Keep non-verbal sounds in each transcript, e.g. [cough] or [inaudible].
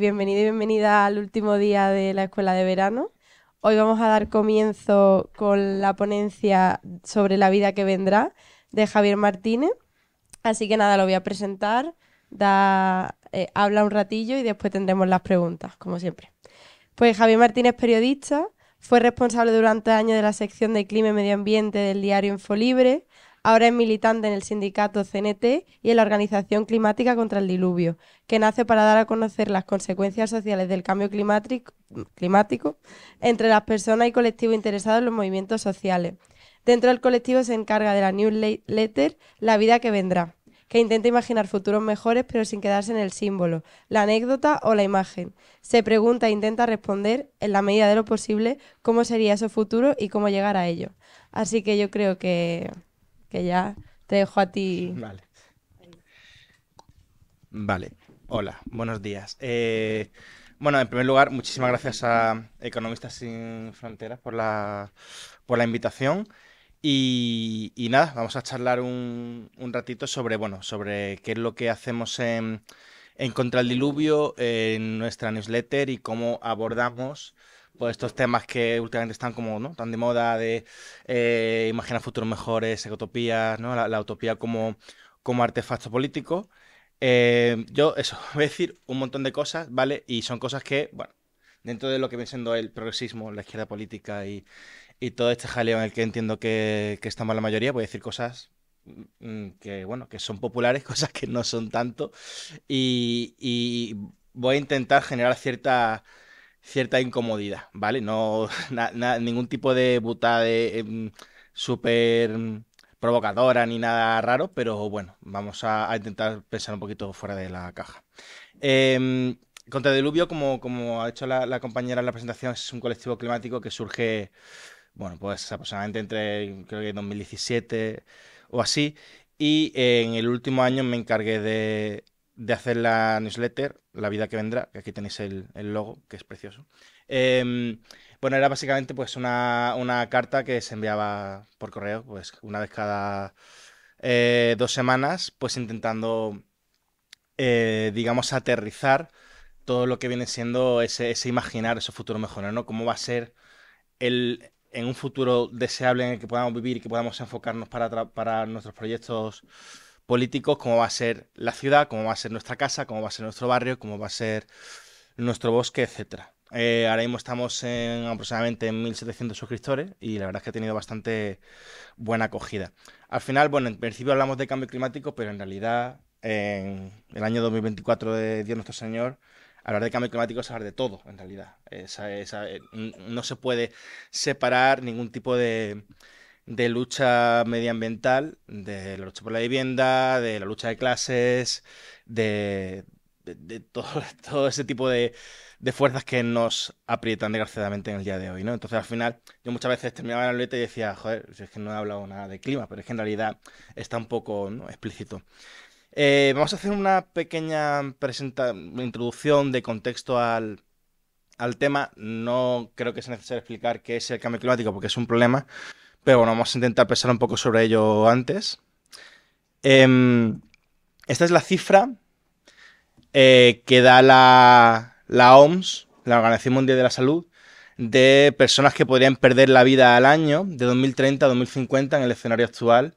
bienvenido y bienvenida al último día de la escuela de verano. Hoy vamos a dar comienzo con la ponencia sobre la vida que vendrá de Javier Martínez. Así que nada, lo voy a presentar, eh, habla un ratillo y después tendremos las preguntas, como siempre. Pues Javier Martínez, periodista, fue responsable durante años de la sección de Clima y Medio Ambiente del diario Infolibre, Ahora es militante en el sindicato CNT y en la Organización Climática contra el Diluvio, que nace para dar a conocer las consecuencias sociales del cambio climático, entre las personas y colectivos interesados en los movimientos sociales. Dentro del colectivo se encarga de la newsletter La vida que vendrá, que intenta imaginar futuros mejores pero sin quedarse en el símbolo, la anécdota o la imagen. Se pregunta e intenta responder, en la medida de lo posible, cómo sería ese futuro y cómo llegar a ello. Así que yo creo que que ya te dejo a ti. Vale. Vale. Hola, buenos días. Eh, bueno, en primer lugar, muchísimas gracias a Economistas Sin Fronteras por la, invitación. Y, nada, vamos a charlar un, un, ratito sobre, bueno, sobre qué es lo que hacemos en, en Contra el Diluvio, en nuestra newsletter y cómo abordamos pues estos temas que últimamente están como ¿no? tan de moda de eh, imaginar futuros mejores, ecotopías, ¿no? la, utopía como, como artefacto político. Eh, yo eso, [laughs] voy a decir un montón de cosas, ¿vale? Y son cosas que, bueno, dentro de lo que viene siendo el progresismo, la izquierda política y, todo este jaleo en el que entiendo que, que estamos la mayoría, voy a decir cosas mm, mm, que, bueno, que son populares, [laughs] cosas que no son tanto. y voy a intentar generar cierta cierta incomodidad, ¿vale? No, [laughs] ningún tipo de butada em, súper provocadora ni nada raro, pero bueno, vamos a, intentar pensar un poquito fuera de la caja. Em, Contra Diluvio, como, como ha hecho la, la, compañera en la presentación, es un colectivo climático que surge, bueno, pues aproximadamente entre, creo que 2017 o así, y en el último año me encargué de, de hacer la newsletter, La vida que vendrá, que aquí tenéis el, logo, que es precioso. Em, bueno, era básicamente pues una, carta que se enviaba por correo, pues una vez cada eh, dos semanas, pues intentando, eh, digamos, aterrizar todo lo que viene siendo ese, ese imaginar ese futuro mejor ¿no? Cómo va a ser el, en un futuro deseable en el que podamos vivir y que podamos enfocarnos para, para nuestros proyectos políticos, cómo va a ser la ciudad, cómo va a ser nuestra casa, cómo va a ser nuestro barrio, cómo va a ser nuestro bosque, etcétera. Eh, ahora mismo estamos en aproximadamente en 1700 suscriptores y la verdad es que ha tenido bastante buena acogida. Al final, bueno, en principio hablamos de cambio climático, pero en realidad en el año 2024 de Dios nuestro Señor, hablar de cambio climático es hablar de todo, en realidad. Eh, no se puede separar ningún tipo de, de lucha medioambiental, de la lucha por la vivienda, de la lucha de clases, de, de, todo, [laughs] todo, ese tipo de, de, fuerzas que nos aprietan desgraciadamente en el día de hoy, ¿no? Entonces al final yo muchas veces terminaba la letra y decía, joder, es que no he hablado nada de clima, pero es que en realidad está un poco explícito. Eh, vamos a hacer una pequeña presenta introducción de contexto al, al tema. No creo que sea necesario explicar qué es el cambio climático porque es un problema. Pero bueno, vamos a intentar pensar un poco sobre ello antes. Em, esta es la cifra eh, que da la, OMS, la Organización Mundial de la Salud, de personas que podrían perder la vida al año de 2030 a 2050 en el escenario actual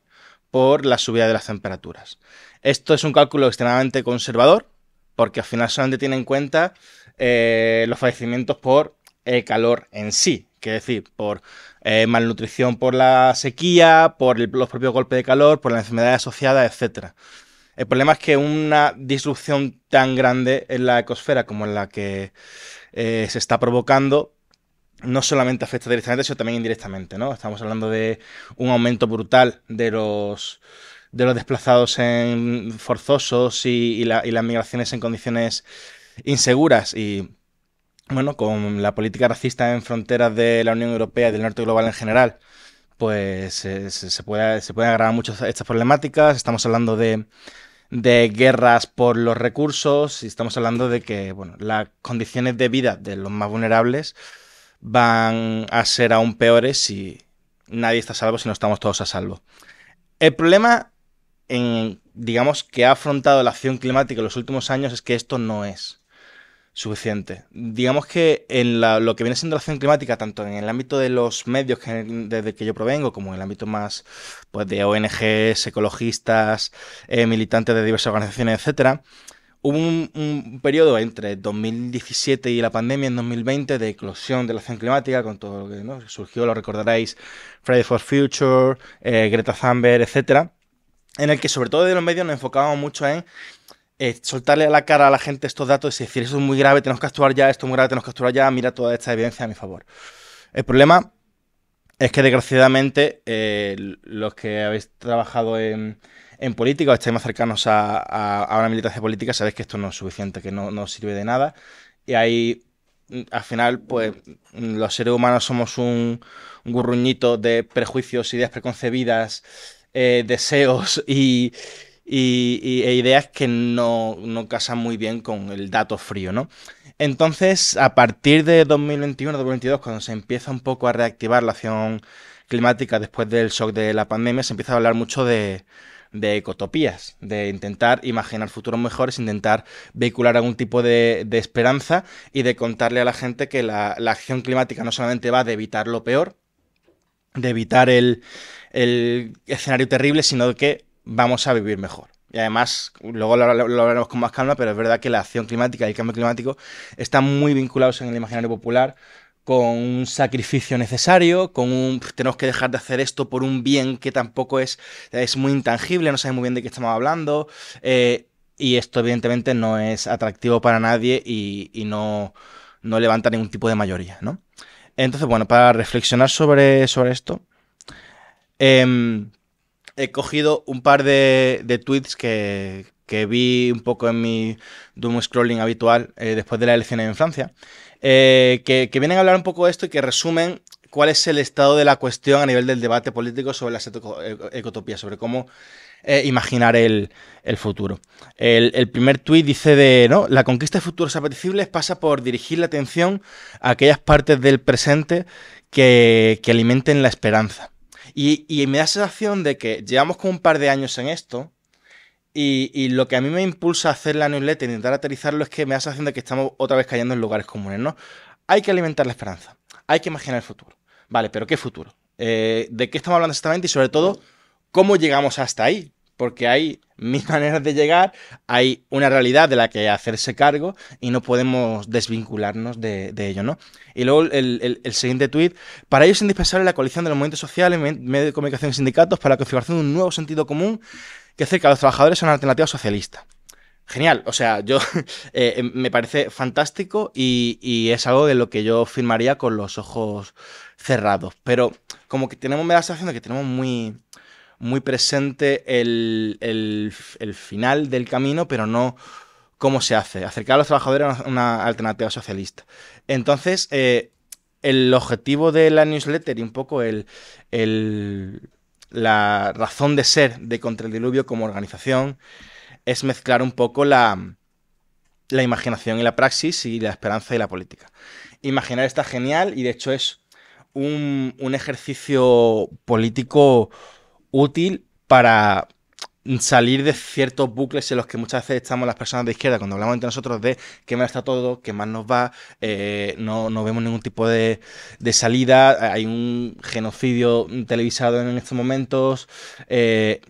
por la subida de las temperaturas. Esto es un cálculo extremadamente conservador, porque al final solamente tiene en cuenta eh, los fallecimientos por el calor en sí, que decir, por eh, malnutrición por la sequía, por los propios golpes de calor, por la enfermedad asociada, etc. El problema es que una disrupción tan grande en la ecosfera como en la que eh, se está provocando no solamente afecta directamente, sino también indirectamente. ¿no? Estamos hablando de un aumento brutal de los de los desplazados forzosos y, y las migraciones en condiciones inseguras y bueno, con la política racista en fronteras de la Unión Europea y del norte global en general, pues eh, se, puede, se pueden agravar muchas estas problemáticas. Estamos hablando de, guerras por los recursos y estamos hablando de que bueno, las condiciones de vida de los más vulnerables van a ser aún peores si nadie está a salvo, si no estamos todos a salvo. El problema, digamos, que ha afrontado la acción climática en los últimos años es que esto no es suficiente. Digamos que en lo que viene siendo la acción climática, tanto en el ámbito de los medios desde que yo provengo, como en el ámbito más pues, de ONGs, ecologistas, eh, militantes de diversas organizaciones, etcétera, hubo un, periodo entre 2017 y la pandemia en 2020 de eclosión de la acción climática, con todo lo que surgió, lo recordaréis, Friday for Future, eh, Greta Thunberg, etcétera, en el que sobre todo de los medios nos enfocábamos mucho en eh, soltarle a la cara a la gente estos datos y decir, esto es muy grave, tenemos que actuar ya, esto es muy grave, tenemos que actuar ya, mira toda esta evidencia a mi favor. El problema es que desgraciadamente eh, los que habéis trabajado en, política o estáis más cercanos a, una militancia política sabéis que esto no es suficiente, que no, sirve de nada. Y ahí, mm, al final, pues mm, los seres humanos somos un, un gurruñito de prejuicios, ideas preconcebidas, eh, deseos y y, e ideas que no, casan muy bien con el dato frío, ¿no? Entonces, a partir de 2021-2022, cuando se empieza un poco a reactivar la acción climática después del shock de la pandemia, se empieza a hablar mucho de, ecotopías, de intentar imaginar futuros mejores, intentar vehicular algún tipo de, esperanza y de contarle a la gente que la, acción climática no solamente va de evitar lo peor, de evitar el, el escenario terrible, sino que vamos a vivir mejor. Y además, luego lo, hablaremos con más calma, pero es verdad que la acción climática y el cambio climático están muy vinculados en el imaginario popular con un sacrificio necesario, con un tenemos que dejar de hacer esto por un bien que tampoco es, es muy intangible, no sabemos muy bien de qué estamos hablando. Eh, y esto evidentemente no es atractivo para nadie y, no, levanta ningún tipo de mayoría, ¿no? Entonces, bueno, para reflexionar sobre, sobre esto, eh, he cogido un par de, tweets que, vi un poco en mi doom scrolling habitual eh, después de las elecciones en Francia, eh, que, vienen a hablar un poco de esto y que resumen cuál es el estado de la cuestión a nivel del debate político sobre las ecotopías, sobre cómo eh, imaginar el, futuro. El, primer tuit dice de, ¿no? La conquista de futuros apetecibles pasa por dirigir la atención a aquellas partes del presente que alimenten la esperanza. Y, me da la sensación de que llevamos como un par de años en esto. Y, lo que a mí me impulsa a hacer la newsletter, intentar aterrizarlo, es que me da la sensación de que estamos otra vez cayendo en lugares comunes, ¿no? Hay que alimentar la esperanza. Hay que imaginar el futuro. Vale, pero ¿qué futuro? Eh, ¿De qué estamos hablando exactamente? Y sobre todo, ¿cómo llegamos hasta ahí? porque hay mis [laughs] maneras de llegar, hay una realidad de la que hacerse cargo y no podemos desvincularnos de, ello, ¿no? Y luego el, siguiente tuit, para ello es indispensable la coalición de los movimientos sociales, medios de comunicación y sindicatos para la configuración de un nuevo sentido común que acerca a los trabajadores a una alternativa socialista. Genial, o sea, yo [laughs] eh, em, me parece fantástico y, es algo de lo que yo firmaría con los ojos cerrados, pero como que tenemos, la sensación de que tenemos muy muy presente el, final del camino, pero no cómo se hace, acercar a los trabajadores a una, alternativa socialista. Entonces, eh, el objetivo de la newsletter y un poco el, la razón de ser de Contra el Diluvio como organización es mezclar un poco la, la imaginación y la praxis y la esperanza y la política. Imaginar está genial y de hecho es un, un ejercicio político útil para salir de ciertos bucles en los que muchas veces estamos las personas de izquierda cuando hablamos entre nosotros de qué mal está todo, qué mal nos va, eh, no, vemos ningún tipo de, salida, hay un genocidio televisado en estos momentos. Eh,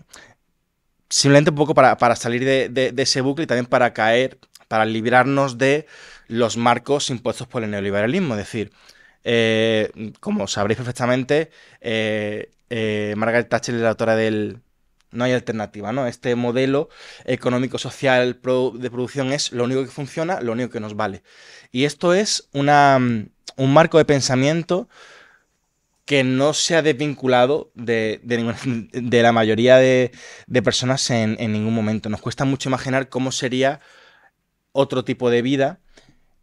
simplemente un poco para, salir de, ese bucle y también para caer, para librarnos de los marcos impuestos por el neoliberalismo. Es decir, eh, como sabréis perfectamente, eh, Margaret Thatcher es la autora del no hay alternativa, ¿no? Este modelo económico-social de producción es lo único que funciona, lo único que nos vale. Y esto es una, un marco de pensamiento que no se ha desvinculado de, la mayoría de, personas en, ningún momento. Nos cuesta mucho imaginar cómo sería otro tipo de vida.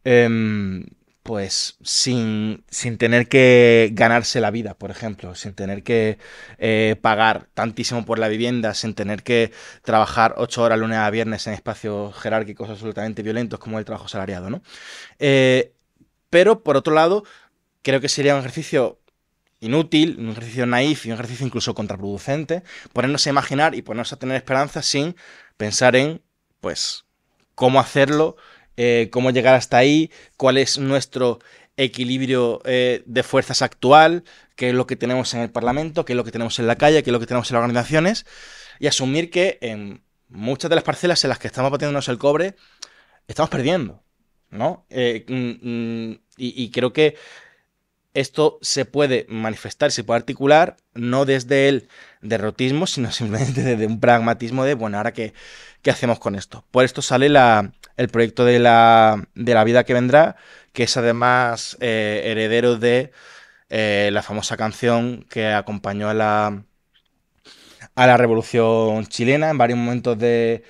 Em, pues sin, tener que ganarse la vida, por ejemplo, sin tener que eh, pagar tantísimo por la vivienda, sin tener que trabajar ocho horas lunes a viernes en espacios jerárquicos absolutamente violentos como el trabajo salariado, ¿no? Eh, pero, por otro lado, creo que sería un ejercicio inútil, un ejercicio naif y un ejercicio incluso contraproducente, ponernos a imaginar y ponernos a tener esperanza sin pensar en, pues, cómo hacerlo eh, cómo llegar hasta ahí, cuál es nuestro equilibrio eh, de fuerzas actual, qué es lo que tenemos en el Parlamento, qué es lo que tenemos en la calle, qué es lo que tenemos en las organizaciones, y asumir que en muchas de las parcelas en las que estamos batiéndonos el cobre, estamos perdiendo, ¿no? Eh, mm, mm, y creo que esto se puede manifestar, se puede articular, no desde el derrotismo, sino [laughs] simplemente desde un pragmatismo de, bueno, ahora qué, hacemos con esto. Por esto sale el proyecto de la, vida que vendrá, que es además eh, heredero de eh, la famosa canción que acompañó a la, a la revolución chilena en varios momentos de,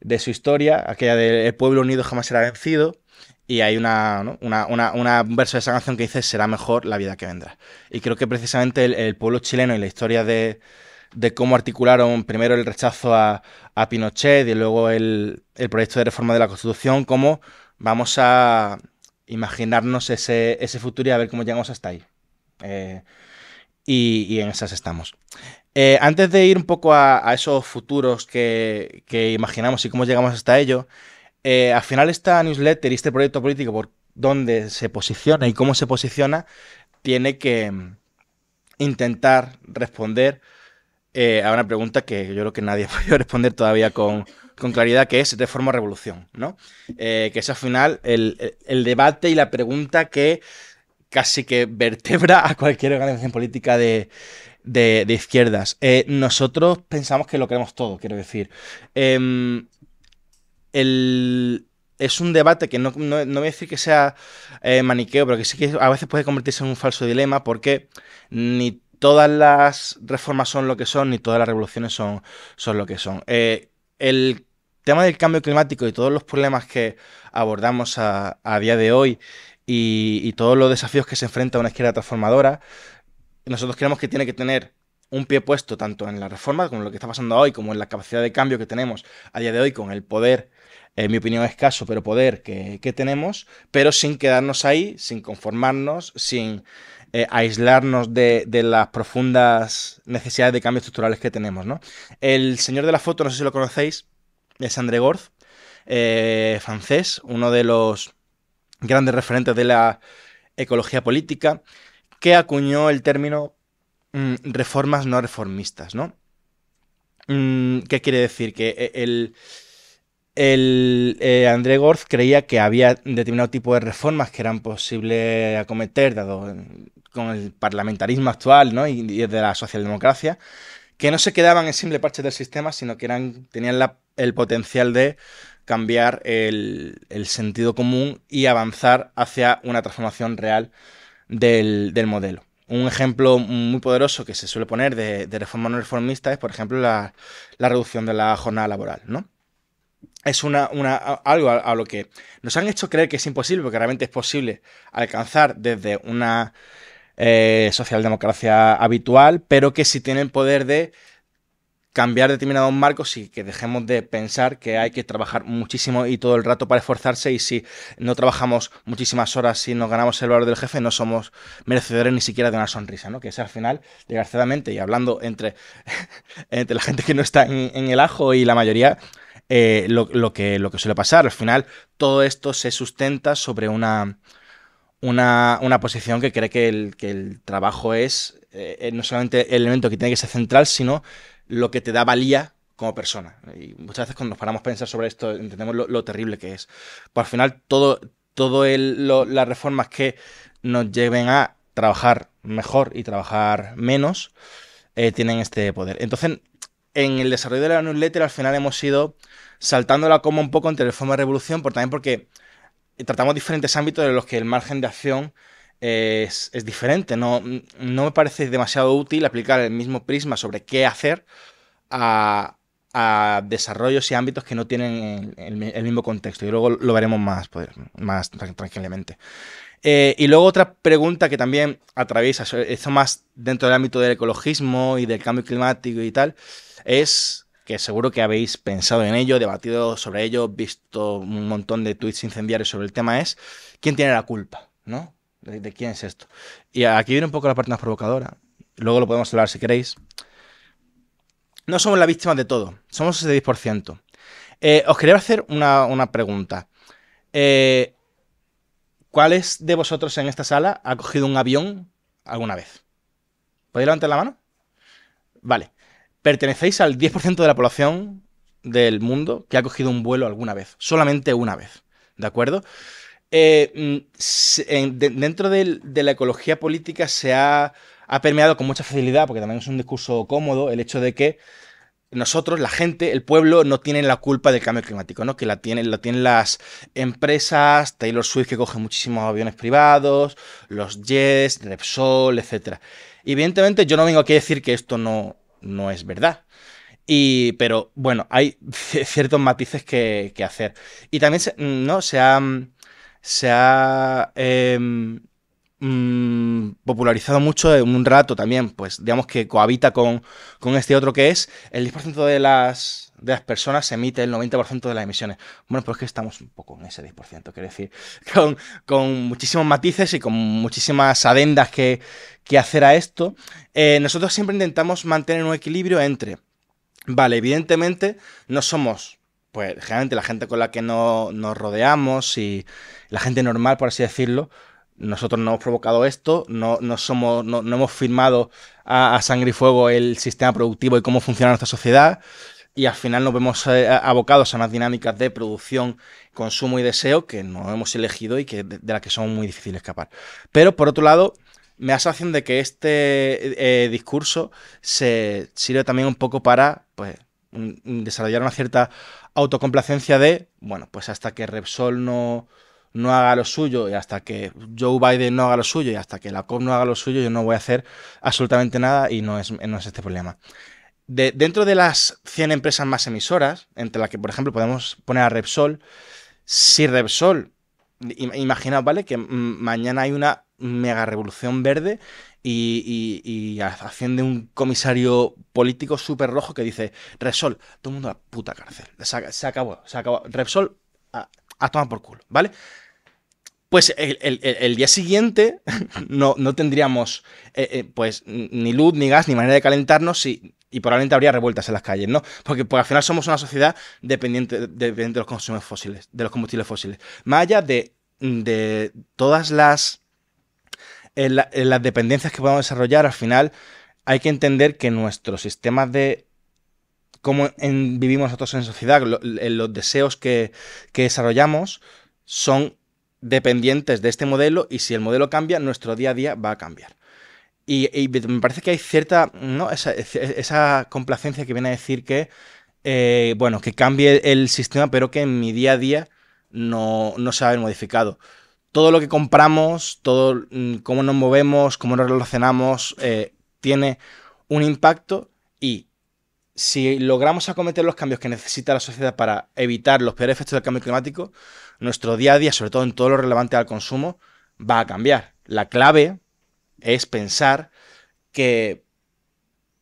de su historia, aquella de El pueblo unido jamás será vencido. Y hay una, verso de esa canción que dice, será mejor la vida que vendrá. Y creo que precisamente el, pueblo chileno y la historia de, cómo articularon primero el rechazo a, Pinochet y luego el, proyecto de reforma de la Constitución, cómo vamos a imaginarnos ese, ese futuro y a ver cómo llegamos hasta ahí. Eh, y, en esas estamos. Eh, antes de ir un poco a, esos futuros que, que imaginamos y cómo llegamos hasta ello, eh, al final esta newsletter y este proyecto político, por dónde se posiciona y cómo se posiciona, tiene que mm, intentar responder eh, a una pregunta que yo creo que nadie ha [laughs] podido responder todavía con, claridad, que es de forma revolución ¿no? Eh, que es al final el, debate y la pregunta que casi que vertebra a cualquier organización política de, izquierdas. nosotros pensamos que lo queremos todo, quiero decir. Em, es un debate que no, voy a decir que sea eh, maniqueo, pero que sí que a veces puede convertirse en un falso dilema porque ni todas las reformas son lo que son, ni todas las revoluciones son, son lo que son. Eh, el tema del cambio climático y todos los problemas que abordamos a, día de hoy y, y, todos los desafíos que se enfrenta una izquierda transformadora, nosotros creemos que tiene que tener un pie puesto tanto en la reforma, como lo que está pasando hoy, como en la capacidad de cambio que tenemos a día de hoy con el poder, en mi opinión escaso, pero poder que, tenemos, pero sin quedarnos ahí, sin conformarnos, sin eh, aislarnos de, las profundas necesidades de cambios estructurales que tenemos. El señor de la foto, no sé si lo conocéis, es André Gorz, eh, francés, uno de los grandes referentes de la ecología política, que acuñó el término Mm, reformas no reformistas, ¿no? Mm, ¿Qué quiere decir? Que eh, el, el eh, André Gorz creía que había determinado tipo de reformas que eran posible acometer, dado eh, con el parlamentarismo actual ¿no? y, de la socialdemocracia, que no se quedaban en simple parche del sistema, sino que eran, tenían el potencial de cambiar el, sentido común y avanzar hacia una transformación real del modelo un ejemplo muy poderoso que se suele poner de, reforma no reformista es, por ejemplo, la, reducción de la jornada laboral, ¿no? es una, algo a, lo que nos han hecho creer que es imposible, porque realmente es posible alcanzar desde una eh, socialdemocracia habitual, pero que si sí tiene el poder de cambiar determinados marcos y que dejemos de pensar que hay que trabajar muchísimo y todo el rato para esforzarse y si no trabajamos muchísimas horas y no nos ganamos el valor del jefe no somos merecedores ni siquiera de una sonrisa, ¿no? Que es al final, desgraciadamente, y hablando entre, [laughs] entre la gente que no está en, el ajo y la mayoría, eh, lo, que, lo que suele pasar, al final todo esto se sustenta sobre una... Una, una posición que cree que el, que el trabajo es eh, eh, no solamente el elemento que tiene que ser central, sino lo que te da valía como persona. Y muchas veces cuando nos paramos a pensar sobre esto, entendemos lo, terrible que es. Pues al final, todo, todo las reformas que nos lleven a trabajar mejor y trabajar menos eh, tienen este poder. Entonces, en el desarrollo de la newsletter, al final hemos ido saltándola como un poco entre reforma y revolución, por, también porque tratamos diferentes ámbitos de los que el margen de acción es, diferente. No, no me parece demasiado útil aplicar el mismo prisma sobre qué hacer a, desarrollos y ámbitos que no tienen el, mismo contexto. Y luego lo veremos más, pues, más tranquilamente. Eh, y luego otra pregunta que también atraviesa, eso más dentro del ámbito del ecologismo y del cambio climático y tal, es que seguro que habéis pensado en ello, debatido sobre ello, visto un montón de tweets incendiarios sobre el tema, es ¿quién tiene la culpa? ¿No? de, quién es esto. Y aquí viene un poco la parte más provocadora. Luego lo podemos hablar si queréis. No somos la víctima de todo, somos ese 10%. Eh, os quería hacer una, pregunta. Eh, ¿Cuáles de vosotros en esta sala ha cogido un avión alguna vez? ¿Podéis levantar la mano? Vale. Pertenecéis al 10% de la población del mundo que ha cogido un vuelo alguna vez, solamente una vez. ¿De acuerdo? Eh, mm, dentro de, la ecología política se ha, permeado con mucha facilidad, porque también es un discurso cómodo, el hecho de que nosotros, la gente, el pueblo, no tienen la culpa del cambio climático, ¿no? Que la tienen, tienen las empresas, Taylor Swift que coge muchísimos aviones privados, los jets, Repsol, etc. Evidentemente yo no vengo aquí a decir que esto no, no es verdad. Y, pero bueno, hay [laughs] ciertos matices que, hacer. Y también mm, no, se han se ha em, mm, popularizado mucho en un rato también, pues digamos que cohabita con, este otro que es el 10% de las, de las personas emite el 90% de las emisiones. Bueno, pues es que estamos un poco en ese 10%, quiero decir, [laughs] con, muchísimos matices y con muchísimas adendas que, que hacer a esto. Eh, nosotros siempre intentamos mantener un equilibrio entre, vale, evidentemente no somos pues generalmente la gente con la que nos rodeamos y la gente normal, por así decirlo, nosotros no hemos provocado esto, no, somos, no, hemos firmado a, sangre y fuego el sistema productivo y cómo funciona nuestra sociedad, y al final nos vemos eh, abocados a unas dinámicas de producción, consumo y deseo que no hemos elegido y que, de, las que son muy difíciles escapar. Pero por otro lado, me da sensación de que este eh, discurso se sirve también un poco para, pues, desarrollar una cierta autocomplacencia de, bueno, pues hasta que Repsol no, no haga lo suyo y hasta que Joe Biden no haga lo suyo y hasta que la COP no haga lo suyo, yo no voy a hacer absolutamente nada y no es, no es este problema. De, dentro de las 100 empresas más emisoras, entre las que, por ejemplo, podemos poner a Repsol, si Repsol, imaginaos, ¿vale? Que mm, mañana hay una mega revolución verde y, y, un comisario político súper rojo que dice, Repsol, todo el mundo a la puta cárcel. Se, acabó, se acabó. Repsol, a, tomar por culo, ¿vale? Pues el, día siguiente [laughs] no, no tendríamos eh, eh, pues ni luz, ni gas, ni manera de calentarnos y, probablemente habría revueltas en las calles, ¿no? Porque pues, al final somos una sociedad dependiente, de los consumos fósiles, de los combustibles fósiles. Más allá de, de todas las en, las dependencias que podamos desarrollar, al final hay que entender que nuestros sistemas de cómo vivimos nosotros en sociedad, eh, los deseos que, desarrollamos son dependientes de este modelo y si el modelo cambia, nuestro día a día va a cambiar. Y, me parece que hay cierta, Esa, complacencia que viene a decir que, eh, bueno, que cambie el sistema, pero que en mi día a día no, se ha modificado todo lo que compramos, todo mm, cómo nos movemos, cómo nos relacionamos, eh, tiene un impacto y si logramos acometer los cambios que necesita la sociedad para evitar los peores efectos del cambio climático, nuestro día a día, sobre todo en todo lo relevante al consumo, va a cambiar. La clave es pensar que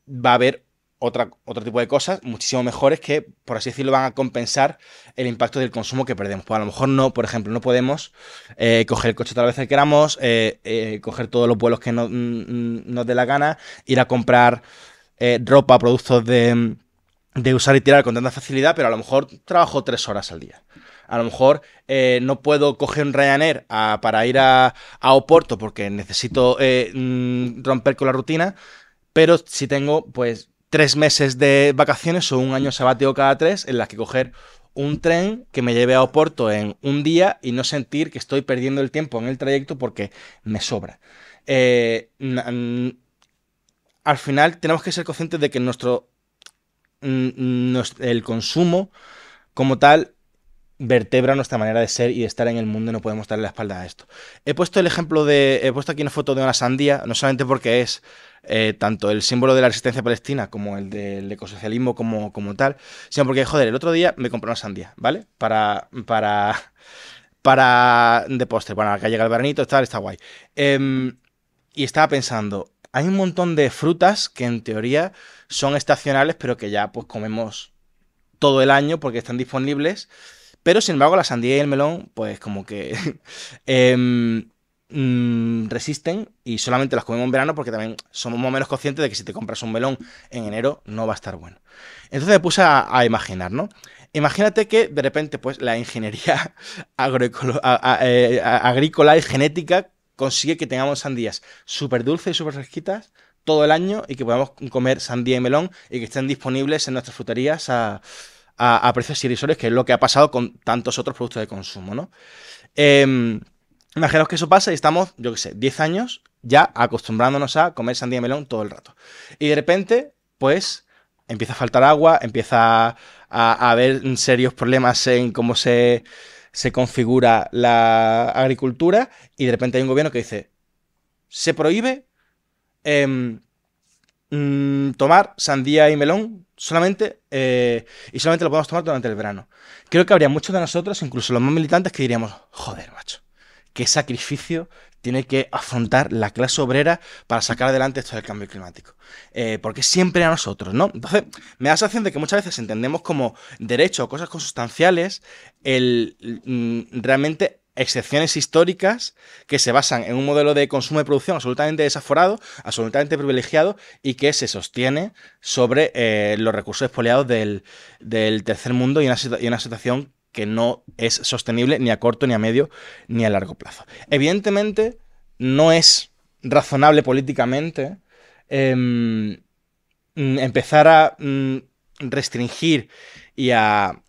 va a haber otro tipo de cosas muchísimo mejores que, por así decirlo, van a compensar el impacto del consumo que perdemos. Pues a lo mejor no, por ejemplo, no podemos eh, coger el coche tal vez que queramos, eh, eh, coger todos los vuelos que nos dé la gana, ir a comprar ropa, productos de, de, usar y tirar con tanta facilidad, pero a lo mejor trabajo tres horas al día. A lo mejor no puedo coger un Ryanair ah, para ir a, a, Oporto porque necesito romper con la rutina, pero si tengo, pues tres meses de vacaciones o un año sabático cada tres en las que coger un tren que me lleve a Oporto en un día y no sentir que estoy perdiendo el tiempo en el trayecto porque me sobra. Eh, mm, al final tenemos que ser conscientes de que nuestro, mm, mm, el consumo como tal vertebra nuestra manera de ser y de estar en el mundo no podemos darle la espalda a esto. He puesto el ejemplo de, he puesto aquí una foto de una sandía, no solamente porque es eh, tanto el símbolo de la resistencia palestina como el del ecosocialismo como, como tal, sino porque, joder, el otro día me compré una sandía, ¿vale? Para, para, para, de postre, bueno, acá llega el veranito, está, está guay. Em, y estaba pensando, hay un montón de frutas que en teoría son estacionales, pero que ya pues comemos todo el año porque están disponibles pero sin embargo, la sandía y el melón, pues como que [laughs] em, mm, resisten y solamente las comemos en verano porque también somos más o menos conscientes de que si te compras un melón en enero no va a estar bueno. Entonces me puse a, imaginar, ¿no? Imagínate que de repente pues la ingeniería [laughs] eh, agrícola y genética consigue que tengamos sandías súper dulces y súper fresquitas todo el año y que podamos comer sandía y melón y que estén disponibles en nuestras fruterías a a, precios irrisorios, que es lo que ha pasado con tantos otros productos de consumo, ¿no? Em, imaginaos que eso pasa y estamos, yo qué sé, 10 años ya acostumbrándonos a comer sandía y melón todo el rato. Y de repente, pues, empieza a faltar agua, empieza a, haber serios problemas en cómo se, configura la agricultura y de repente hay un gobierno que dice, se prohíbe em, Mm, tomar sandía y melón solamente eh, y solamente lo podemos tomar durante el verano. Creo que habría muchos de nosotros, incluso los más militantes, que diríamos, joder, macho, qué sacrificio tiene que afrontar la clase obrera para sacar adelante esto del cambio climático. Eh, porque siempre a nosotros, ¿no? Entonces, me da la sensación de que muchas veces entendemos como derecho o cosas consustanciales el mm, realmente excepciones históricas que se basan en un modelo de consumo y producción absolutamente desaforado, absolutamente privilegiado y que se sostiene sobre eh, los recursos expoliados del, tercer mundo y una, una situación que no es sostenible ni a corto, ni a medio, ni a largo plazo. Evidentemente, no es razonable políticamente em, mm, empezar a mm, restringir y a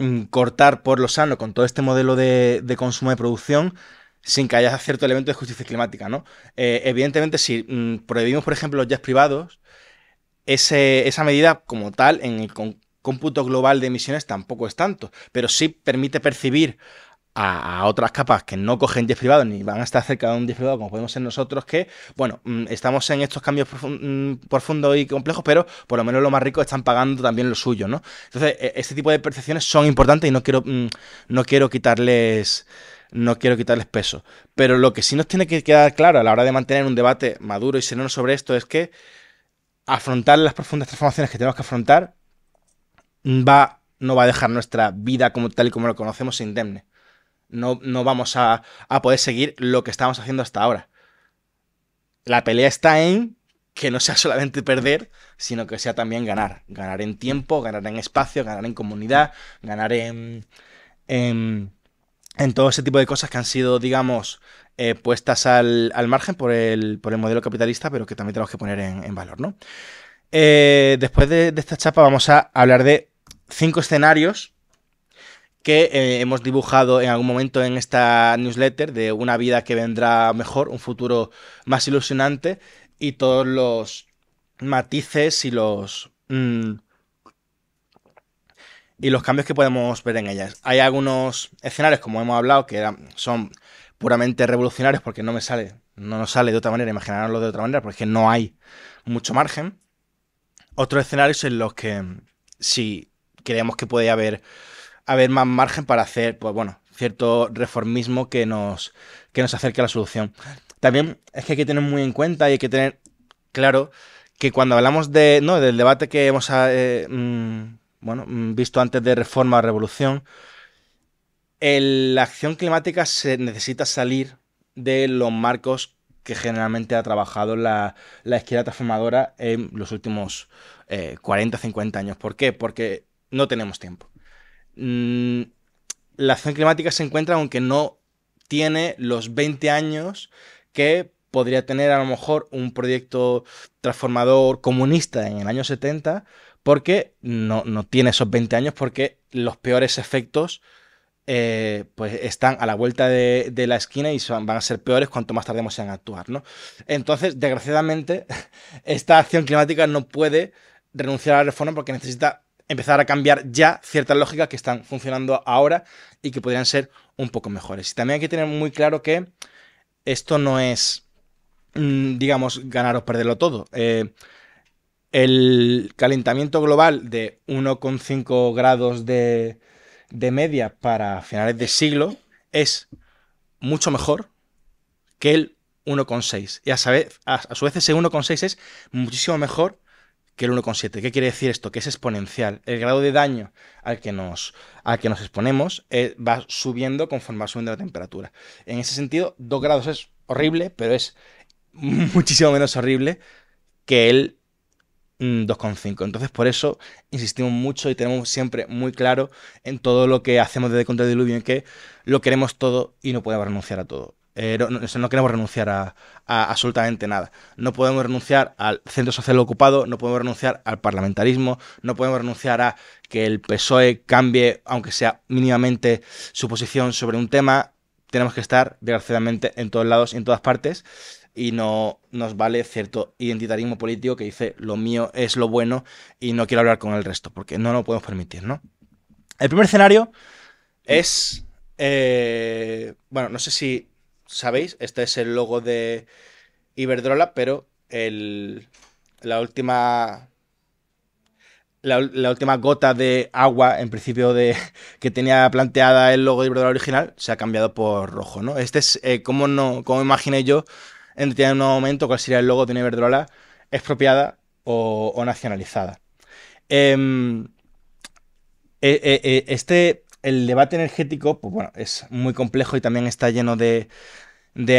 Mm, cortar por lo sano con todo este modelo de, consumo de producción sin que haya cierto elemento de justicia climática, ¿no? Eh, evidentemente, si mm, prohibimos, por ejemplo, los jets privados, esa medida como tal en el cómputo global de emisiones tampoco es tanto, pero sí permite percibir a, otras capas que no cogen 10 privados ni van a estar cerca de un 10 privado como podemos ser nosotros, que, bueno, mm, estamos en estos cambios mm, profundos y complejos, pero por lo menos los más ricos están pagando también lo suyo, ¿no? Entonces, e-, este tipo de percepciones son importantes y no quiero, mm, no quiero quitarles no quiero quitarles peso. Pero lo que sí nos tiene que quedar claro a la hora de mantener un debate maduro y sereno sobre esto es que afrontar las profundas transformaciones que tenemos que afrontar va, no va a dejar nuestra vida como tal y como lo conocemos indemne no, vamos a, poder seguir lo que estábamos haciendo hasta ahora. La pelea está en que no sea [laughs] solamente perder, sino que sea también ganar. Ganar en tiempo, ganar en espacio, ganar en comunidad, ganar en, en, todo ese tipo de cosas que han sido, digamos, eh, puestas al, margen por el, por el modelo capitalista, pero que también tenemos que poner en, valor, eh, después de, esta chapa vamos a hablar de cinco escenarios que eh, hemos dibujado en algún momento en esta newsletter de una vida que vendrá mejor, un futuro más ilusionante y todos los matices y los... Mm, y los cambios que podemos ver en ellas. Hay algunos escenarios, como hemos hablado, que son puramente revolucionarios porque no me sale, no nos sale de otra manera, imaginarlo de otra manera, porque no hay mucho margen. Otros escenarios en los que si creemos que puede haber haber más margen para hacer, pues bueno, cierto reformismo que nos, que nos acerque a la solución. También es que hay que tener muy en cuenta y hay que tener claro que cuando hablamos de, del debate que hemos ah, eh, mm, bueno, mm, visto antes de reforma o revolución, la acción climática se necesita salir de los marcos que generalmente ha trabajado la, izquierda transformadora en los últimos eh, 40, 50 años. ¿Por qué? Porque no tenemos tiempo. Mm, la acción climática se encuentra aunque no tiene los 20 años que podría tener a lo mejor un proyecto transformador comunista en el año 70, porque no, tiene esos 20 años, porque los peores efectos eh, pues están a la vuelta de, la esquina y van a ser peores cuanto más tardemos en actuar. ¿no? Entonces, desgraciadamente, [laughs] esta acción climática no puede renunciar a la reforma porque necesita empezar a cambiar ya ciertas lógicas que están funcionando ahora y que podrían ser un poco mejores. Y también hay que tener muy claro que esto no es, mm, digamos, ganar o perderlo todo. Eh, el calentamiento global de 1,5 grados de, media para finales de siglo es mucho mejor que el 1,6. Y a, su vez ese 1,6 es muchísimo mejor que el 1,7. ¿Qué quiere decir esto? Que es exponencial. El grado de daño al que nos, que nos exponemos eh, va subiendo conforme va subiendo la temperatura. En ese sentido, 2 grados es horrible, pero es [laughs] muchísimo menos horrible que el 2,5. Mm, Entonces, por eso insistimos mucho y tenemos siempre muy claro en todo lo que hacemos desde Contra el Diluvio, en que lo queremos todo y no podemos renunciar a todo. Eh, no, queremos renunciar a, absolutamente nada. No podemos renunciar al centro social ocupado, no podemos renunciar al parlamentarismo, no podemos renunciar a que el PSOE cambie, aunque sea mínimamente, su posición sobre un tema. Tenemos que estar, desgraciadamente, en todos lados y en todas partes. Y no nos vale cierto identitarismo político que dice lo mío es lo bueno y no quiero hablar con el resto, porque no lo podemos permitir, ¿no? El primer escenario es. Eh, bueno, no sé si sabéis, este es el logo de Iberdrola, pero la última... La, última gota de agua, en principio, de que tenía planteada el logo de Iberdrola original, se ha cambiado por rojo, ¿no? Este es, eh, como no, imaginé yo, en un momento, cuál sería el logo de una Iberdrola expropiada o, nacionalizada. Em, eh, eh, este el debate energético, pues bueno, es muy complejo y también está lleno de,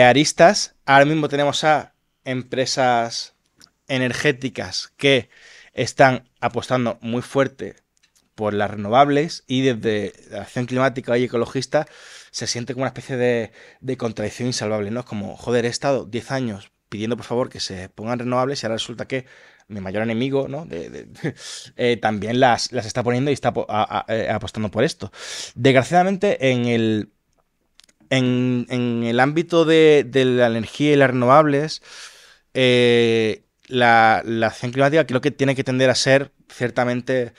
aristas. Ahora mismo tenemos a empresas energéticas que están apostando muy fuerte por las renovables y desde la acción climática y ecologista se siente como una especie de, de contradicción insalvable, ¿no? Es como, joder, he estado 10 años pidiendo por favor que se pongan renovables y ahora resulta que mi mayor enemigo, ¿no? [laughs] Eh, también las, está poniendo y está eh, apostando por esto. Desgraciadamente, en el, en, el ámbito de, la energía y las renovables, eh, la, la, acción climática creo que tiene que tender a ser ciertamente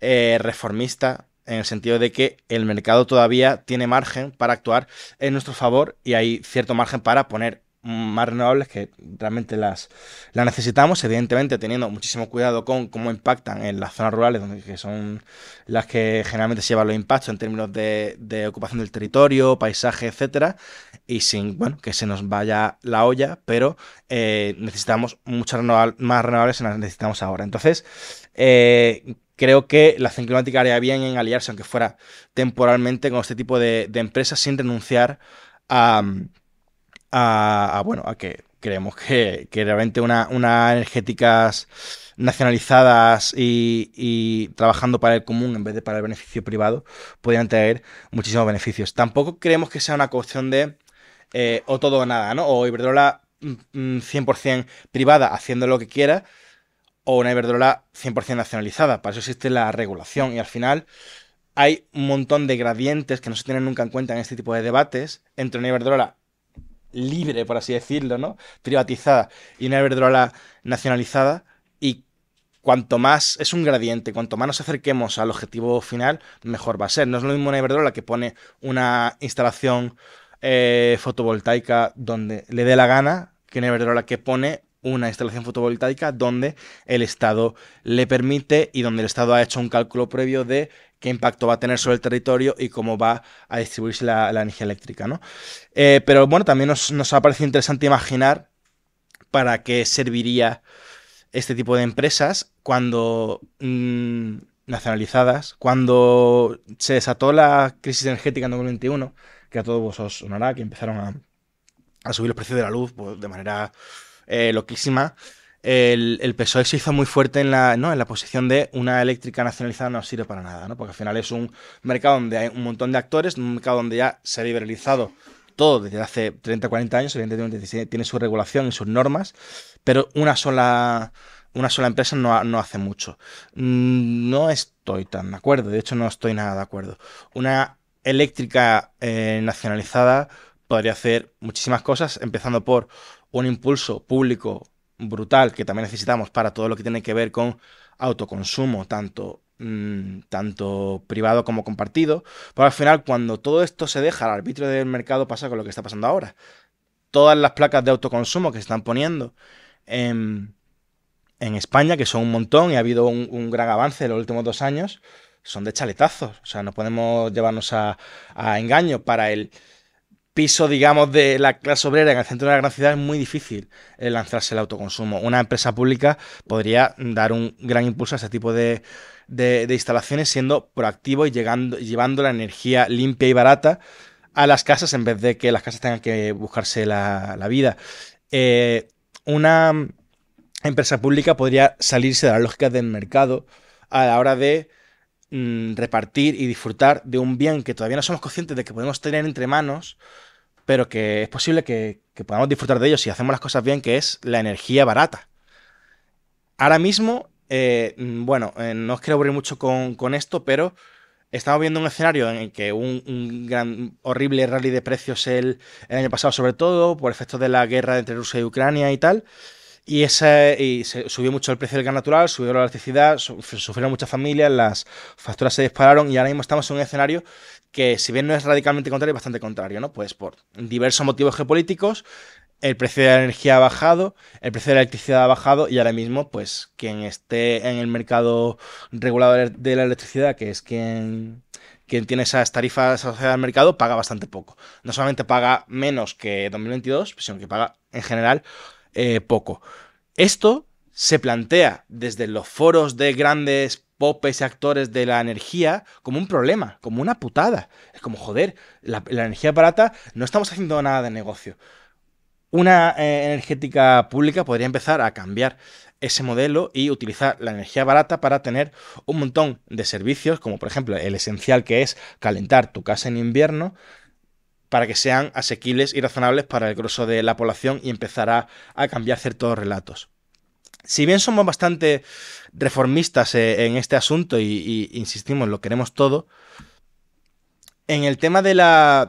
reformista en el sentido de que el mercado todavía tiene margen para actuar en nuestro favor y hay cierto margen para poner más renovables que realmente las, las necesitamos, evidentemente teniendo muchísimo cuidado con cómo impactan en las zonas rurales, donde, que son las que generalmente se llevan los impactos en términos de, ocupación del territorio, paisaje, etcétera, y sin bueno, que se nos vaya la olla, pero eh, necesitamos muchas más renovables en las necesitamos ahora. Entonces, eh, creo que la acción climática haría bien en aliarse, aunque fuera temporalmente, con este tipo de, empresas sin renunciar a a, bueno, a que creemos que, realmente unas energéticas nacionalizadas y, trabajando para el común en vez de para el beneficio privado podrían traer muchísimos beneficios. Tampoco creemos que sea una cuestión de eh, o todo o nada, ¿no? O Iberdrola 100% mm, mm, privada haciendo lo que quiera o una Iberdrola 100% nacionalizada. Para eso existe la regulación y al final hay un montón de gradientes que no se tienen nunca en cuenta en este tipo de debates entre una Iberdrola libre, por así decirlo, ¿no? Privatizada y una Iberdrola nacionalizada. Y cuanto más es un gradiente, cuanto más nos acerquemos al objetivo final, mejor va a ser. No es lo mismo una Iberdrola que pone una instalación eh, fotovoltaica donde le dé la gana que una Iberdrola que pone una instalación fotovoltaica donde el Estado le permite y donde el Estado ha hecho un cálculo previo de qué impacto va a tener sobre el territorio y cómo va a distribuirse la, energía eléctrica. ¿no? Eh, pero bueno, también nos, ha parecido interesante imaginar para qué serviría este tipo de empresas cuando mm, nacionalizadas, cuando se desató la crisis energética en 2021, que a todos os sonará, que empezaron a, subir los precios de la luz pues, de manera eh, loquísima el, PSOE se hizo muy fuerte en la, en la posición de una eléctrica nacionalizada no sirve para nada, ¿no? porque al final es un mercado donde hay un montón de actores, un mercado donde ya se ha liberalizado todo desde hace 30, 40 años, evidentemente tiene su regulación y sus normas, pero una sola, una sola empresa no, hace mucho. Mm, no estoy tan de acuerdo, de hecho no estoy nada de acuerdo. Una eléctrica eh, nacionalizada podría hacer muchísimas cosas, empezando por un impulso público brutal que también necesitamos para todo lo que tiene que ver con autoconsumo, tanto, mm, tanto privado como compartido. Pero al final, cuando todo esto se deja al arbitrio del mercado, pasa con lo que está pasando ahora. Todas las placas de autoconsumo que se están poniendo en, España, que son un montón y ha habido un, gran avance en los últimos dos años, son de chaletazos. O sea, no podemos llevarnos a engaño para el piso, digamos, de la clase obrera en el centro de la gran ciudad es muy difícil eh, lanzarse el autoconsumo. Una empresa pública podría dar un gran impulso a ese tipo de, instalaciones siendo proactivo y llevando la energía limpia y barata a las casas en vez de que las casas tengan que buscarse la, vida. Eh, una empresa pública podría salirse de la lógica del mercado a la hora de Mm, repartir y disfrutar de un bien que todavía no somos conscientes de que podemos tener entre manos, pero que es posible que, podamos disfrutar de ello si hacemos las cosas bien, que es la energía barata. Ahora mismo, eh, mm, bueno, eh, no os quiero abrir mucho con, esto, pero estamos viendo un escenario en el que un, un gran, horrible rally de precios el, el año pasado, sobre todo por efectos de la guerra entre Rusia y Ucrania y tal, y, ese, y se subió mucho el precio del gas natural, subió la electricidad, sufrieron muchas familias, las facturas se dispararon y ahora mismo estamos en un escenario que si bien no es radicalmente contrario, es bastante contrario, ¿no? Pues por diversos motivos geopolíticos, el precio de la energía ha bajado, el precio de la electricidad ha bajado y ahora mismo, pues quien esté en el mercado regulado de la electricidad, que es quien, quien tiene esas tarifas asociadas al mercado, paga bastante poco. No solamente paga menos que 2022, sino que paga en general eh, poco. Esto se plantea desde los foros de grandes popes y actores de la energía como un problema, como una putada. Es como, joder, la, energía barata, no estamos haciendo nada de negocio. Una eh, energética pública podría empezar a cambiar ese modelo y utilizar la energía barata para tener un montón de servicios, como por ejemplo el esencial que es calentar tu casa en invierno, para que sean asequibles y razonables para el grueso de la población y empezará a, cambiar ciertos relatos. Si bien somos bastante reformistas eh, en este asunto y, insistimos, lo queremos todo, en el tema de la...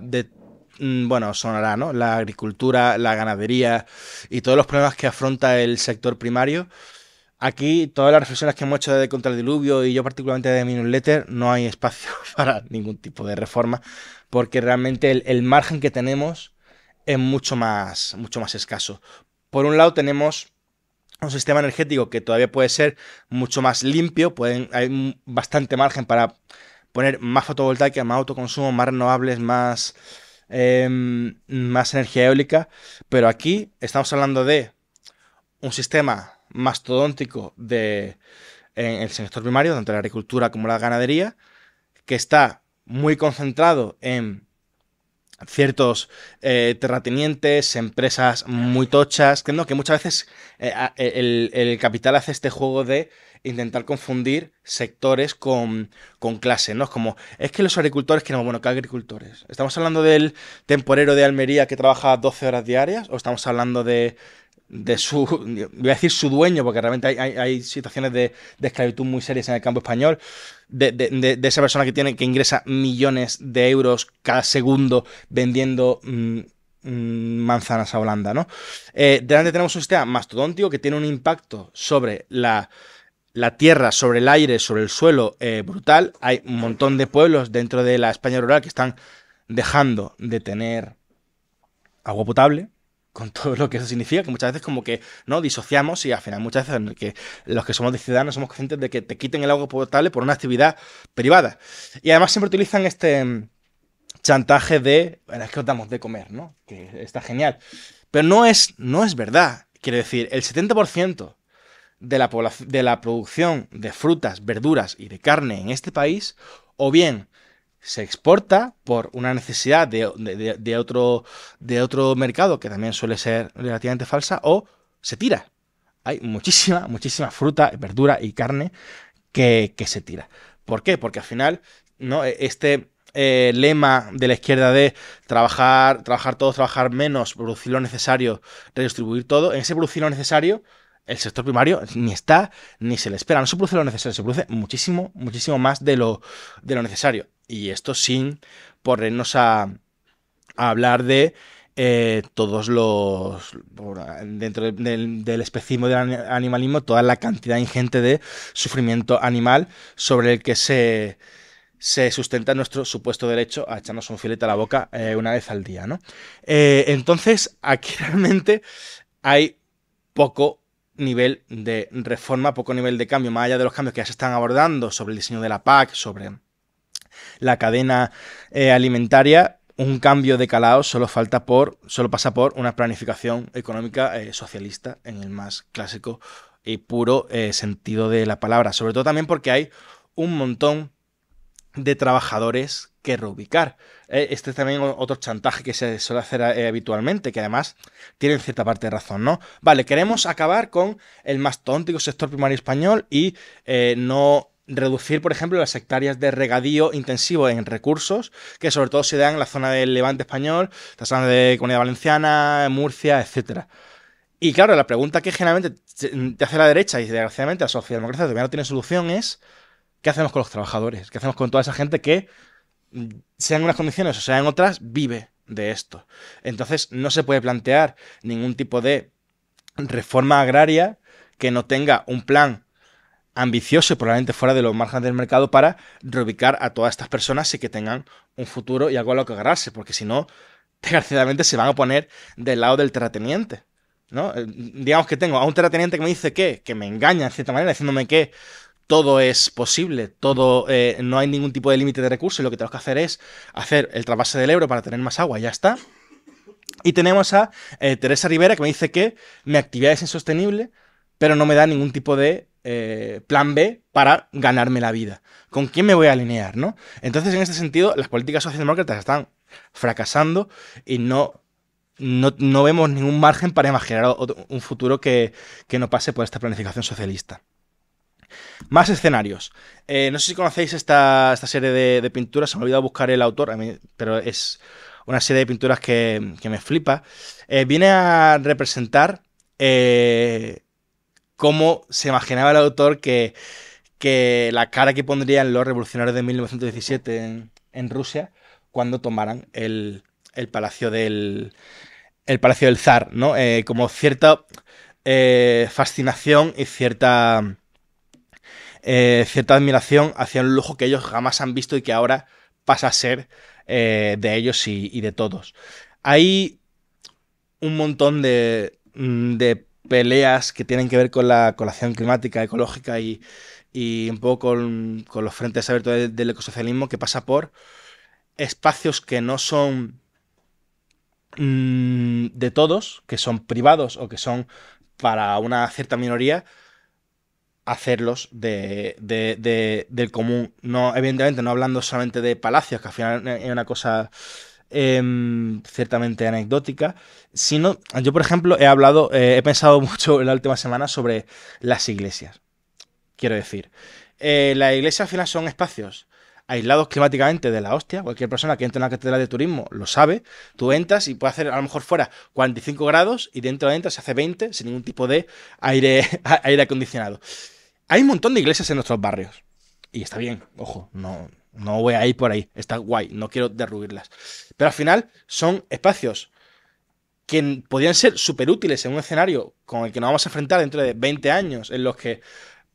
Mm, bueno, sonará, ¿no? La agricultura, la ganadería y todos los problemas que afronta el sector primario, Aquí todas las reflexiones que hemos hecho de Contra el Diluvio y yo particularmente de mi newsletter, no hay espacio [laughs] para ningún tipo de reforma, porque realmente el, margen que tenemos es mucho más, mucho más escaso. Por un lado tenemos un sistema energético que todavía puede ser mucho más limpio, pueden, hay bastante margen para poner más fotovoltaica, más autoconsumo, más renovables, más, em, más energía eólica, pero aquí estamos hablando de un sistema mastodóntico de, el sector primario, tanto la agricultura como la ganadería, que está muy concentrado en ciertos eh, terratenientes, empresas muy tochas, que, no, que muchas veces eh, eh, el, capital hace este juego de intentar confundir sectores con, clases clase, ¿no? Es como, es que los agricultores, que no, bueno, ¿qué agricultores? ¿Estamos hablando del temporero de Almería que trabaja 12 horas diarias o estamos hablando de de su, voy a decir su dueño, porque realmente hay, situaciones de, esclavitud muy serias en el campo español, de, esa persona que tiene, que ingresa millones de euros cada segundo vendiendo mm, mm, manzanas a Holanda, ¿no? Eh, delante tenemos un sistema mastodóntico que tiene un impacto sobre la, la tierra, sobre el aire, sobre el suelo eh, brutal. Hay un montón de pueblos dentro de la España rural que están dejando de tener agua potable con todo lo que eso significa, que muchas veces como que no disociamos y al final muchas veces que los que somos de ciudadanos somos conscientes de que te quiten el agua potable por una actividad privada. Y además siempre utilizan este mm, chantaje de, es que os damos de comer, ¿no? Que está genial. Pero no es, no es verdad. Quiero decir, el 70% de la, de la producción de frutas, verduras y de carne en este país, o bien se exporta por una necesidad de, otro, de otro mercado que también suele ser relativamente falsa o se tira. Hay muchísima, muchísima fruta, verdura y carne que, se tira. ¿Por qué? Porque al final, ¿no? E, este eh, lema de la izquierda de trabajar, trabajar todos, trabajar menos, producir lo necesario, redistribuir todo, en ese producir lo necesario, el sector primario ni está ni se le espera. No se produce lo necesario, se produce muchísimo, muchísimo más de lo, de lo necesario. Y esto sin ponernos a, hablar de eh, todos los. dentro del, del, especismo del animalismo, toda la cantidad ingente de sufrimiento animal sobre el que se, se sustenta nuestro supuesto derecho a echarnos un filete a la boca eh, una vez al día, ¿no? Eh, entonces, aquí [laughs] realmente hay poco nivel de reforma, poco nivel de cambio, más allá de los cambios que ya se están abordando sobre el diseño de la PAC, sobre la cadena eh, alimentaria, un cambio de calado solo falta por, solo pasa por una planificación económica eh, socialista en el más clásico y puro eh, sentido de la palabra. Sobre todo también porque hay un montón de trabajadores que reubicar. Este es también otro chantaje que se suele hacer habitualmente, que además tienen cierta parte de razón, ¿no? Vale, queremos acabar con el más tóntico sector primario español y no reducir, por ejemplo, las hectáreas de regadío intensivo en recursos, que sobre todo se dan en la zona del Levante español, la zona de Comunidad Valenciana, Murcia, etcétera. Y claro, la pregunta que generalmente te hace la derecha y desgraciadamente la socialdemocracia todavía no tiene solución es ¿qué hacemos con los trabajadores? ¿Qué hacemos con toda esa gente que, mm, sean unas condiciones o sean otras, vive de esto? Entonces no se puede plantear ningún tipo de reforma agraria que no tenga un plan ambicioso y probablemente fuera de los márgenes del mercado para reubicar a todas estas personas y que tengan un futuro y algo a lo que agarrarse, porque si no, desgraciadamente se van a poner del lado del terrateniente. ¿no? Eh, digamos que tengo a un terrateniente que me dice que, me engaña en cierta manera, diciéndome que todo es posible, todo eh, no hay ningún tipo de límite de recursos y lo que tenemos que hacer es hacer el trasvase del euro para tener más agua, ya está. Y tenemos a eh, Teresa Rivera que me dice que mi actividad es insostenible, pero no me da ningún tipo de eh, plan B para ganarme la vida. ¿Con quién me voy a alinear? ¿no? Entonces, en este sentido, las políticas socialdemócratas están fracasando y no, no, vemos ningún margen para imaginar un futuro que, no pase por esta planificación socialista. Más escenarios. Eh, no sé si conocéis esta, serie de, pinturas, se me ha olvidado buscar el autor, pero es una serie de pinturas que, me flipa. Eh, viene a representar cómo se imaginaba el autor que, la cara que pondrían los revolucionarios de 1917 en, Rusia cuando tomaran el, el, palacio del el palacio del zar, ¿no? Eh, como cierta eh, fascinación y cierta eh, cierta admiración hacia un lujo que ellos jamás han visto y que ahora pasa a ser de ellos y, de todos. Hay un montón de mm, peleas que tienen que ver con la, colación climática, ecológica y, y un poco con, con, los frentes abiertos del, ecosocialismo que pasa por espacios que no son mm, de todos, que son privados o que son para una cierta minoría, hacerlos de, de, del común. No, evidentemente, no hablando solamente de palacios, que al final es una cosa Em, ciertamente anecdótica, sino yo, por ejemplo, he hablado, eh, he pensado [laughs] mucho en la última semana sobre las iglesias. Quiero decir, eh, las iglesias al final son espacios aislados climáticamente de la hostia. Cualquier persona que entre en una catedral de turismo lo sabe. Tú entras y puede hacer a lo mejor fuera 45 grados y dentro de entras se hace 20 sin ningún tipo de [laughs] aire acondicionado. Hay un montón de iglesias en nuestros barrios. Y está bien, ojo, no, no voy a ir por ahí. Está guay. No quiero derruirlas. Pero al final son espacios que podrían ser súper útiles en un escenario con el que nos vamos a enfrentar dentro de 20 años, en los que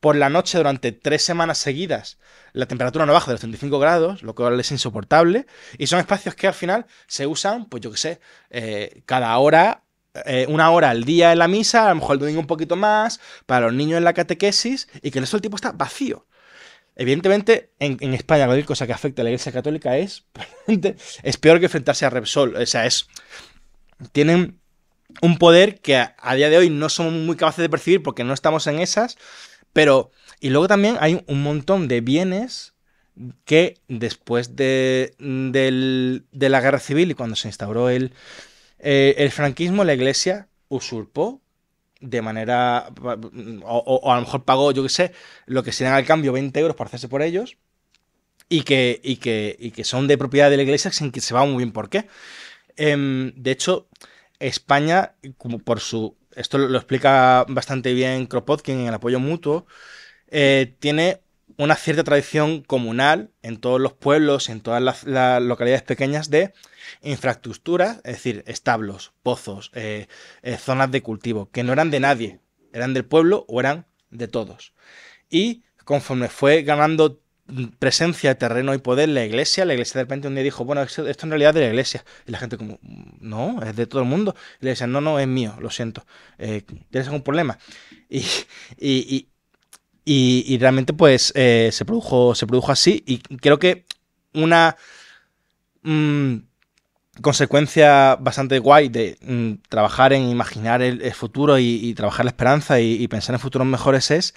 por la noche durante tres semanas seguidas la temperatura no baja de los 35 grados, lo cual es insoportable, y son espacios que al final se usan, pues yo qué sé, eh, cada hora, eh, una hora al día en la misa, a lo mejor el domingo un poquito más, para los niños en la catequesis, y que en eso el tiempo está vacío. Evidentemente, en, España cualquier cosa que afecta a la Iglesia Católica es, es peor que enfrentarse a Repsol. O sea, es. Tienen un poder que a, día de hoy no somos muy capaces de percibir porque no estamos en esas. Pero. Y luego también hay un montón de bienes que después de, la guerra civil y cuando se instauró el eh, franquismo, la Iglesia usurpó de manera. O, a lo mejor pagó, yo qué sé, lo que serían al cambio 20 euros para hacerse por ellos. Y que, y que, que son de propiedad de la iglesia sin que se va muy bien por qué. Em, de hecho, España, como por su. Esto lo explica bastante bien Kropotkin en el apoyo mutuo. Eh, tiene una cierta tradición comunal en todos los pueblos, en todas las, localidades pequeñas de infraestructuras, es decir, establos, pozos, eh, eh, zonas de cultivo, que no eran de nadie, eran del pueblo o eran de todos. Y conforme fue ganando presencia, terreno y poder la iglesia, la iglesia de repente un día dijo, bueno, esto, en realidad es de la iglesia. Y la gente como, no, es de todo el mundo. Y le decían, no, no, es mío, lo siento. Eh, ¿Tienes algún problema? y, y, realmente, pues, eh, se, produjo, se produjo así. Y creo que una mm, consecuencia bastante guay de mm, trabajar en imaginar el, futuro y, trabajar la esperanza y pensar en futuros mejores es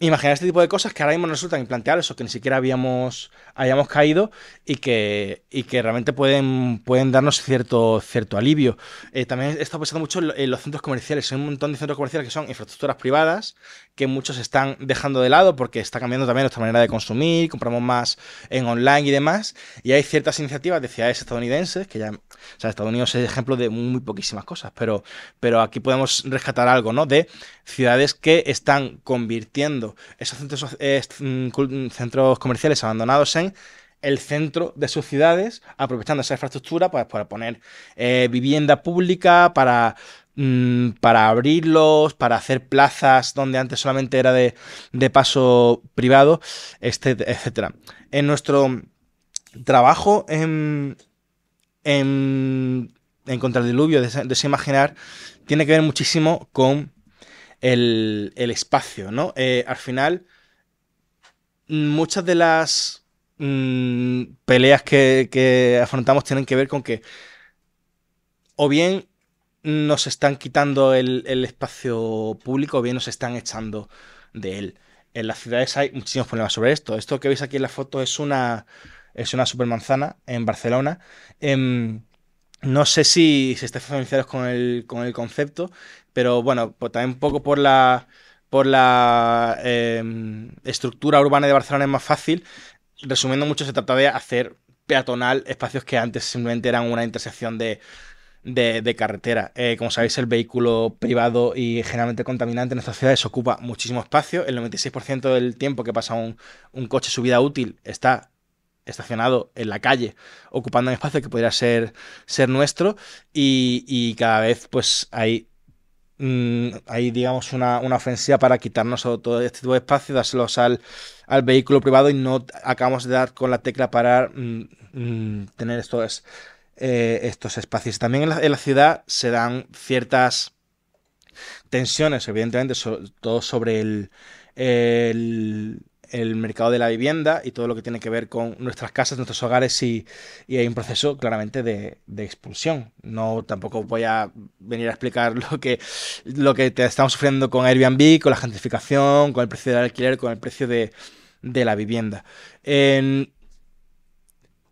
imaginar este tipo de cosas que ahora mismo nos resultan implanteables o que ni siquiera habíamos, habíamos caído y que, que realmente pueden, pueden darnos cierto, cierto alivio. Eh, también he estado mucho en los centros comerciales. Hay un montón de centros comerciales que son infraestructuras privadas que muchos están dejando de lado porque está cambiando también nuestra manera de consumir, compramos más en online y demás. Y hay ciertas iniciativas de ciudades estadounidenses que ya Estados Unidos es ejemplo de muy, poquísimas cosas, pero, pero aquí podemos rescatar algo, ¿no? De ciudades que están convirtiendo esos centros, eh, mm, mm, comerciales abandonados en el centro de sus ciudades, aprovechando esa infraestructura pues, para poner eh, vivienda pública, para, mm, para abrirlos, para hacer plazas donde antes solamente era de, de paso privado, este, etcétera. En nuestro trabajo en, en, Contra el Diluvio, de, se imaginar, tiene que ver muchísimo con el, espacio, ¿no? Eh, al final, muchas de las mm, peleas que, afrontamos tienen que ver con que o bien nos están quitando el, espacio público o bien nos están echando de él. En las ciudades hay muchísimos problemas sobre esto. Esto que veis aquí en la foto es una, es una supermanzana en Barcelona. Em, no sé si, si estáis familiarizados con el, con el concepto, pero bueno, pues también un poco por la, por la em, estructura urbana de Barcelona es más fácil. Resumiendo mucho, se trata de hacer peatonal espacios que antes simplemente eran una intersección de, carretera. Eh, como sabéis, el vehículo privado y generalmente contaminante en nuestras ciudades ocupa muchísimo espacio. El 96% del tiempo que pasa un, un coche su vida útil está estacionado en la calle, ocupando un espacio que podría ser, ser nuestro, y, cada vez pues hay mm, hay, digamos, una, ofensiva para quitarnos todo este tipo de espacio, dárselos al, vehículo privado y no acabamos de dar con la tecla para mm, mm, tener estos, eh, estos espacios. También en la, ciudad se dan ciertas tensiones, evidentemente, todo sobre el el mercado de la vivienda y todo lo que tiene que ver con nuestras casas, nuestros hogares y, hay un proceso claramente de, expulsión. No tampoco voy a venir a explicar lo que, lo que te estamos sufriendo con Airbnb, con la gentrificación, con el precio del alquiler, con el precio de, la vivienda.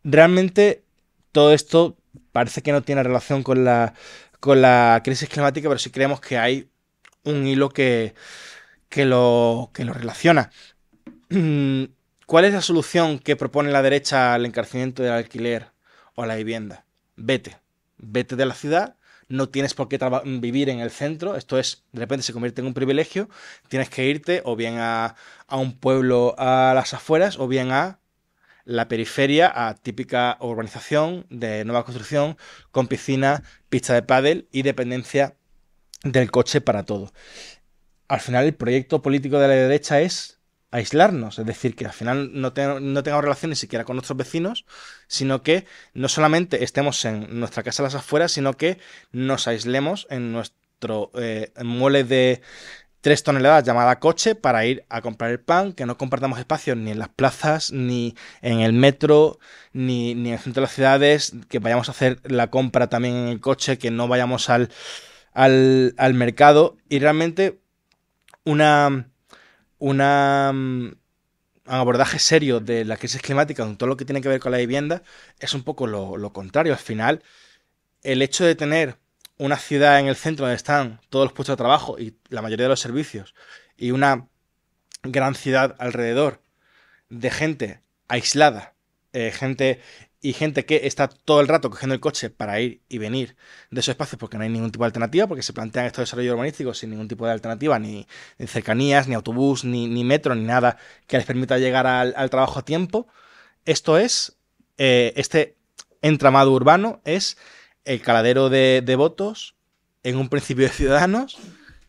realmente todo esto parece que no tiene relación con la, con la crisis climática, pero sí creemos que hay un hilo que, lo, que lo relaciona. [clears throat] ¿Cuál es la solución que propone la derecha al encarcelamiento del alquiler o la vivienda? Vete, vete de la ciudad, no tienes por qué vivir en el centro, esto es, de repente se convierte en un privilegio, tienes que irte o bien a, a un pueblo a las afueras o bien a la periferia, a típica urbanización de nueva construcción, con piscina, pista de pádel y dependencia del coche para todo. Al final el proyecto político de la derecha es aislarnos, es decir, que al final no, tengamos no, tengamos relaciones siquiera con nuestros vecinos, sino que no solamente estemos en nuestra casa a las afueras, sino que nos aislemos en nuestro eh, de tres toneladas llamada coche para ir a comprar el pan, que no compartamos espacio ni en las plazas, ni en el metro, ni, en el centro de las ciudades, que vayamos a hacer la compra también en el coche, que no vayamos al, al mercado y realmente una Mm, un abordaje serio de la crisis climática, con todo lo que tiene que ver con la vivienda, es un poco lo, contrario. Al final, el hecho de tener una ciudad en el centro donde están todos los puestos de trabajo y la mayoría de los servicios, y una gran ciudad alrededor de gente aislada, eh, gente y gente que está todo el rato cogiendo el coche para ir y venir de esos espacios porque no hay ningún tipo de alternativa, porque se plantean estos desarrollos urbanísticos sin ningún tipo de alternativa, ni, cercanías, ni autobús, ni, metro, ni nada que les permita llegar al, trabajo a tiempo. Esto es, eh, este entramado urbano es el caladero de, votos en un principio de Ciudadanos,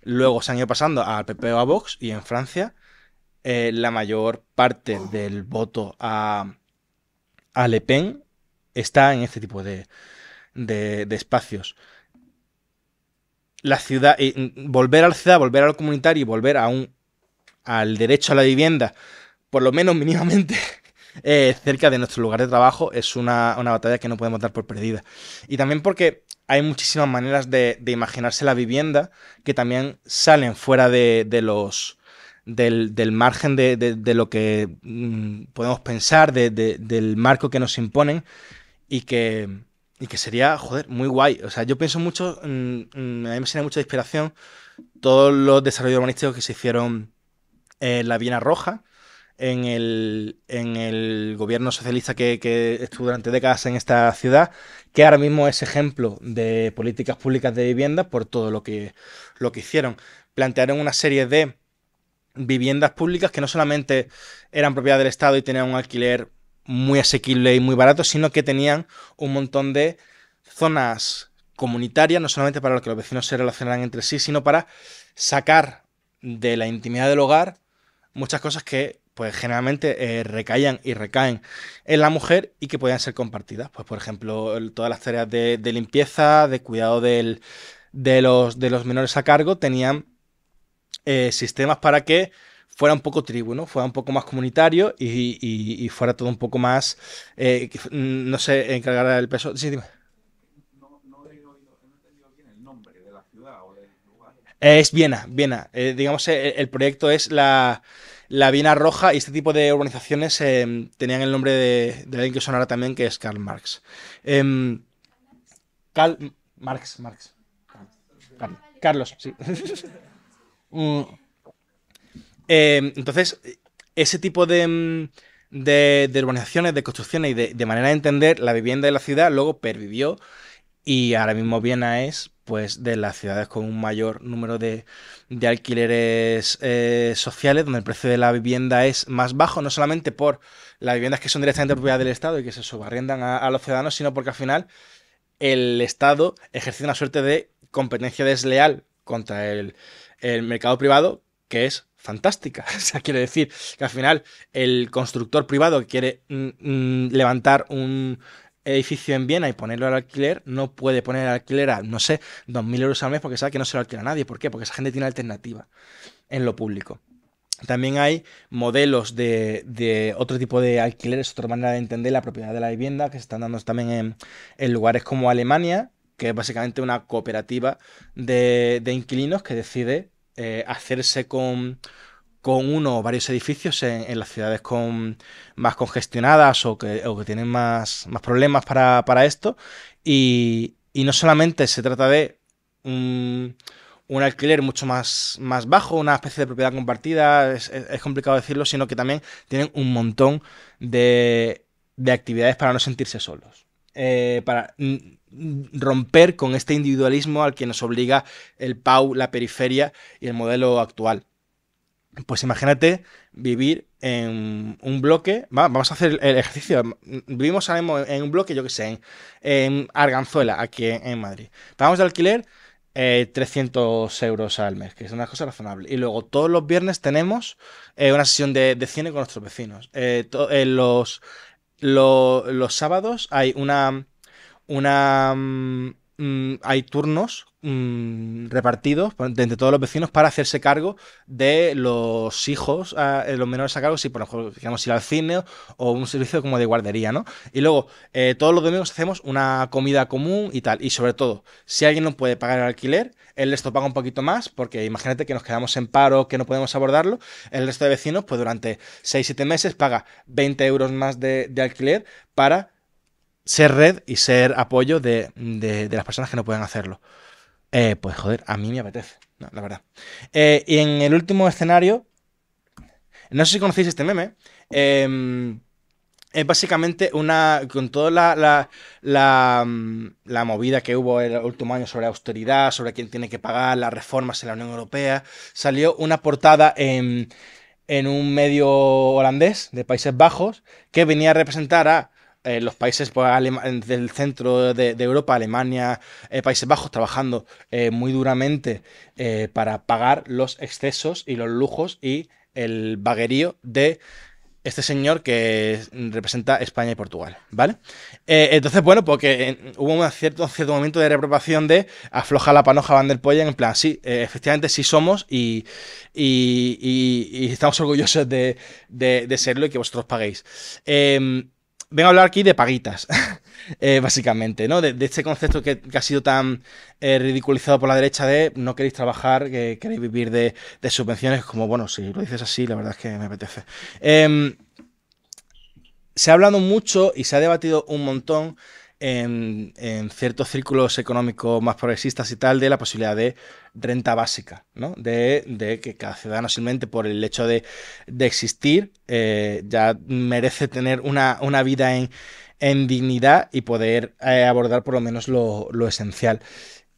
luego se han ido pasando al PP o a Vox y en Francia eh, la mayor parte del voto a Alepén está en este tipo de, espacios. La ciudad, eh, volver a la ciudad, volver lo comunitario y volver a un, al derecho a la vivienda, por lo menos mínimamente [laughs] eh, cerca de nuestro lugar de trabajo, es una, batalla que no podemos dar por perdida. Y también porque hay muchísimas maneras de, imaginarse la vivienda que también salen fuera de los del, margen de, lo que mm, podemos pensar, del marco que nos imponen y que, sería, joder, muy guay. O sea, yo pienso mucho, mm, mm, a mí me sirve mucho inspiración todos los desarrollos urbanísticos que se hicieron en la Viena Roja, en el, gobierno socialista que, estuvo durante décadas en esta ciudad, que ahora mismo es ejemplo de políticas públicas de vivienda por todo lo que, lo que hicieron. Plantearon una serie de viviendas públicas que no solamente eran propiedad del Estado y tenían un alquiler muy asequible y muy barato, sino que tenían un montón de zonas comunitarias, no solamente para que los vecinos se relacionaran entre sí, sino para sacar de la intimidad del hogar muchas cosas que pues generalmente eh, recaían y recaen en la mujer y que podían ser compartidas. Pues por ejemplo, todas las tareas de, limpieza, de cuidado de, los, de los menores a cargo, tenían eh, sistemas para que fuera un poco tribu, ¿no? Fuera un poco más comunitario y, fuera todo un poco más, eh, mm, no sé, encargar el peso. Sí, dime. No, he entendido el nombre de la ciudad o es Viena, Viena. Eh, digamos, el, proyecto es la, la, Viena Roja y este tipo de urbanizaciones tenían el nombre de, de, alguien que sonara también, que es Karl Marx. Em, Karl Marx, Marx. Carlos, sí. [laughs] Mm. Eh, entonces, ese tipo mm, de, urbanizaciones, de construcciones y de, manera de entender la vivienda de la ciudad luego pervivió y ahora mismo Viena es pues de las ciudades con un mayor número de, alquileres eh, sociales, donde el precio de la vivienda es más bajo, no solamente por las viviendas que son directamente propiedad del Estado y que se subarriendan a los ciudadanos, sino porque al final el Estado ejerce una suerte de competencia desleal contra el, el mercado privado, que es fantástica. [laughs] O sea, quiere decir que al final el constructor privado que quiere mm, mm, levantar un edificio en Viena y ponerlo al alquiler, no puede poner al alquiler a, no sé, 2.000 euros al mes porque sabe que no se lo alquila nadie. ¿Por qué? Porque esa gente tiene alternativa en lo público. También hay modelos de, otro tipo de alquileres, otra manera de entender la propiedad de la vivienda que se están dando también en lugares como Alemania, que es básicamente una cooperativa de, inquilinos que decide eh, hacerse con, uno o varios edificios en, las ciudades con, más congestionadas o que, tienen más, problemas para, esto. Y, no solamente se trata de un, alquiler mucho más, más, bajo, una especie de propiedad compartida, es, complicado decirlo, sino que también tienen un montón de, actividades para no sentirse solos. Eh, para, romper con este individualismo al que nos obliga el PAU, la periferia y el modelo actual. Pues imagínate vivir en un bloque, vamos a hacer el ejercicio, vivimos en un bloque, yo que sé, en, Arganzuela, aquí en Madrid. Pagamos de alquiler 300 eh, euros al mes, que es una cosa razonable. Y luego todos los viernes tenemos eh, una sesión de, cine con nuestros vecinos. Eh, los, los sábados hay una una... Mm, mm, hay turnos mm, repartidos entre todos los vecinos para hacerse cargo de los hijos, ah, eh, los menores a cargo, si por ejemplo, digamos, ir al cine o un servicio como de guardería, ¿no? Y luego, eh, todos los domingos hacemos una comida común y tal. Y sobre todo, si alguien no puede pagar el alquiler, el resto paga un poquito más, porque imagínate que nos quedamos en paro, que no podemos abordarlo. El resto de vecinos, pues durante 6-7 meses, paga 20 euros más de, de alquiler para ser red y ser apoyo de, las personas que no pueden hacerlo. Eh, pues joder, a mí me apetece, la verdad. Eh, y en el último escenario, no sé si conocéis este meme, em, es básicamente una, con toda la, mm, la, movida que hubo el último año sobre austeridad, sobre quién tiene que pagar las reformas en la Unión Europea, salió una portada en, en un medio holandés de Países Bajos que venía a representar a eh, los países pues, del centro de, Europa, Alemania, eh, Países Bajos, trabajando eh, muy duramente para pagar los excesos y los lujos y el vaguerío de este señor que representa España y Portugal, ¿vale? entonces, bueno, porque pues hubo un cierto, momento de reprobación de afloja la panoja Van der Poyen, en plan, sí, efectivamente sí somos y, estamos orgullosos de, serlo y que vosotros paguéis. Em, vengo a hablar aquí de paguitas, [laughs] eh, básicamente, ¿no? De, este concepto que, ha sido tan eh, ridiculizado por la derecha de no queréis trabajar, que queréis vivir de, subvenciones, como, bueno, si lo dices así, la verdad es que me apetece. Em, se ha hablado mucho y se ha debatido un montón en, ciertos círculos económicos más progresistas y tal de la posibilidad de renta básica, ¿no? De, que cada ciudadano simplemente por el hecho de, existir eh, ya merece tener una, vida en, dignidad y poder eh, abordar por lo menos lo, esencial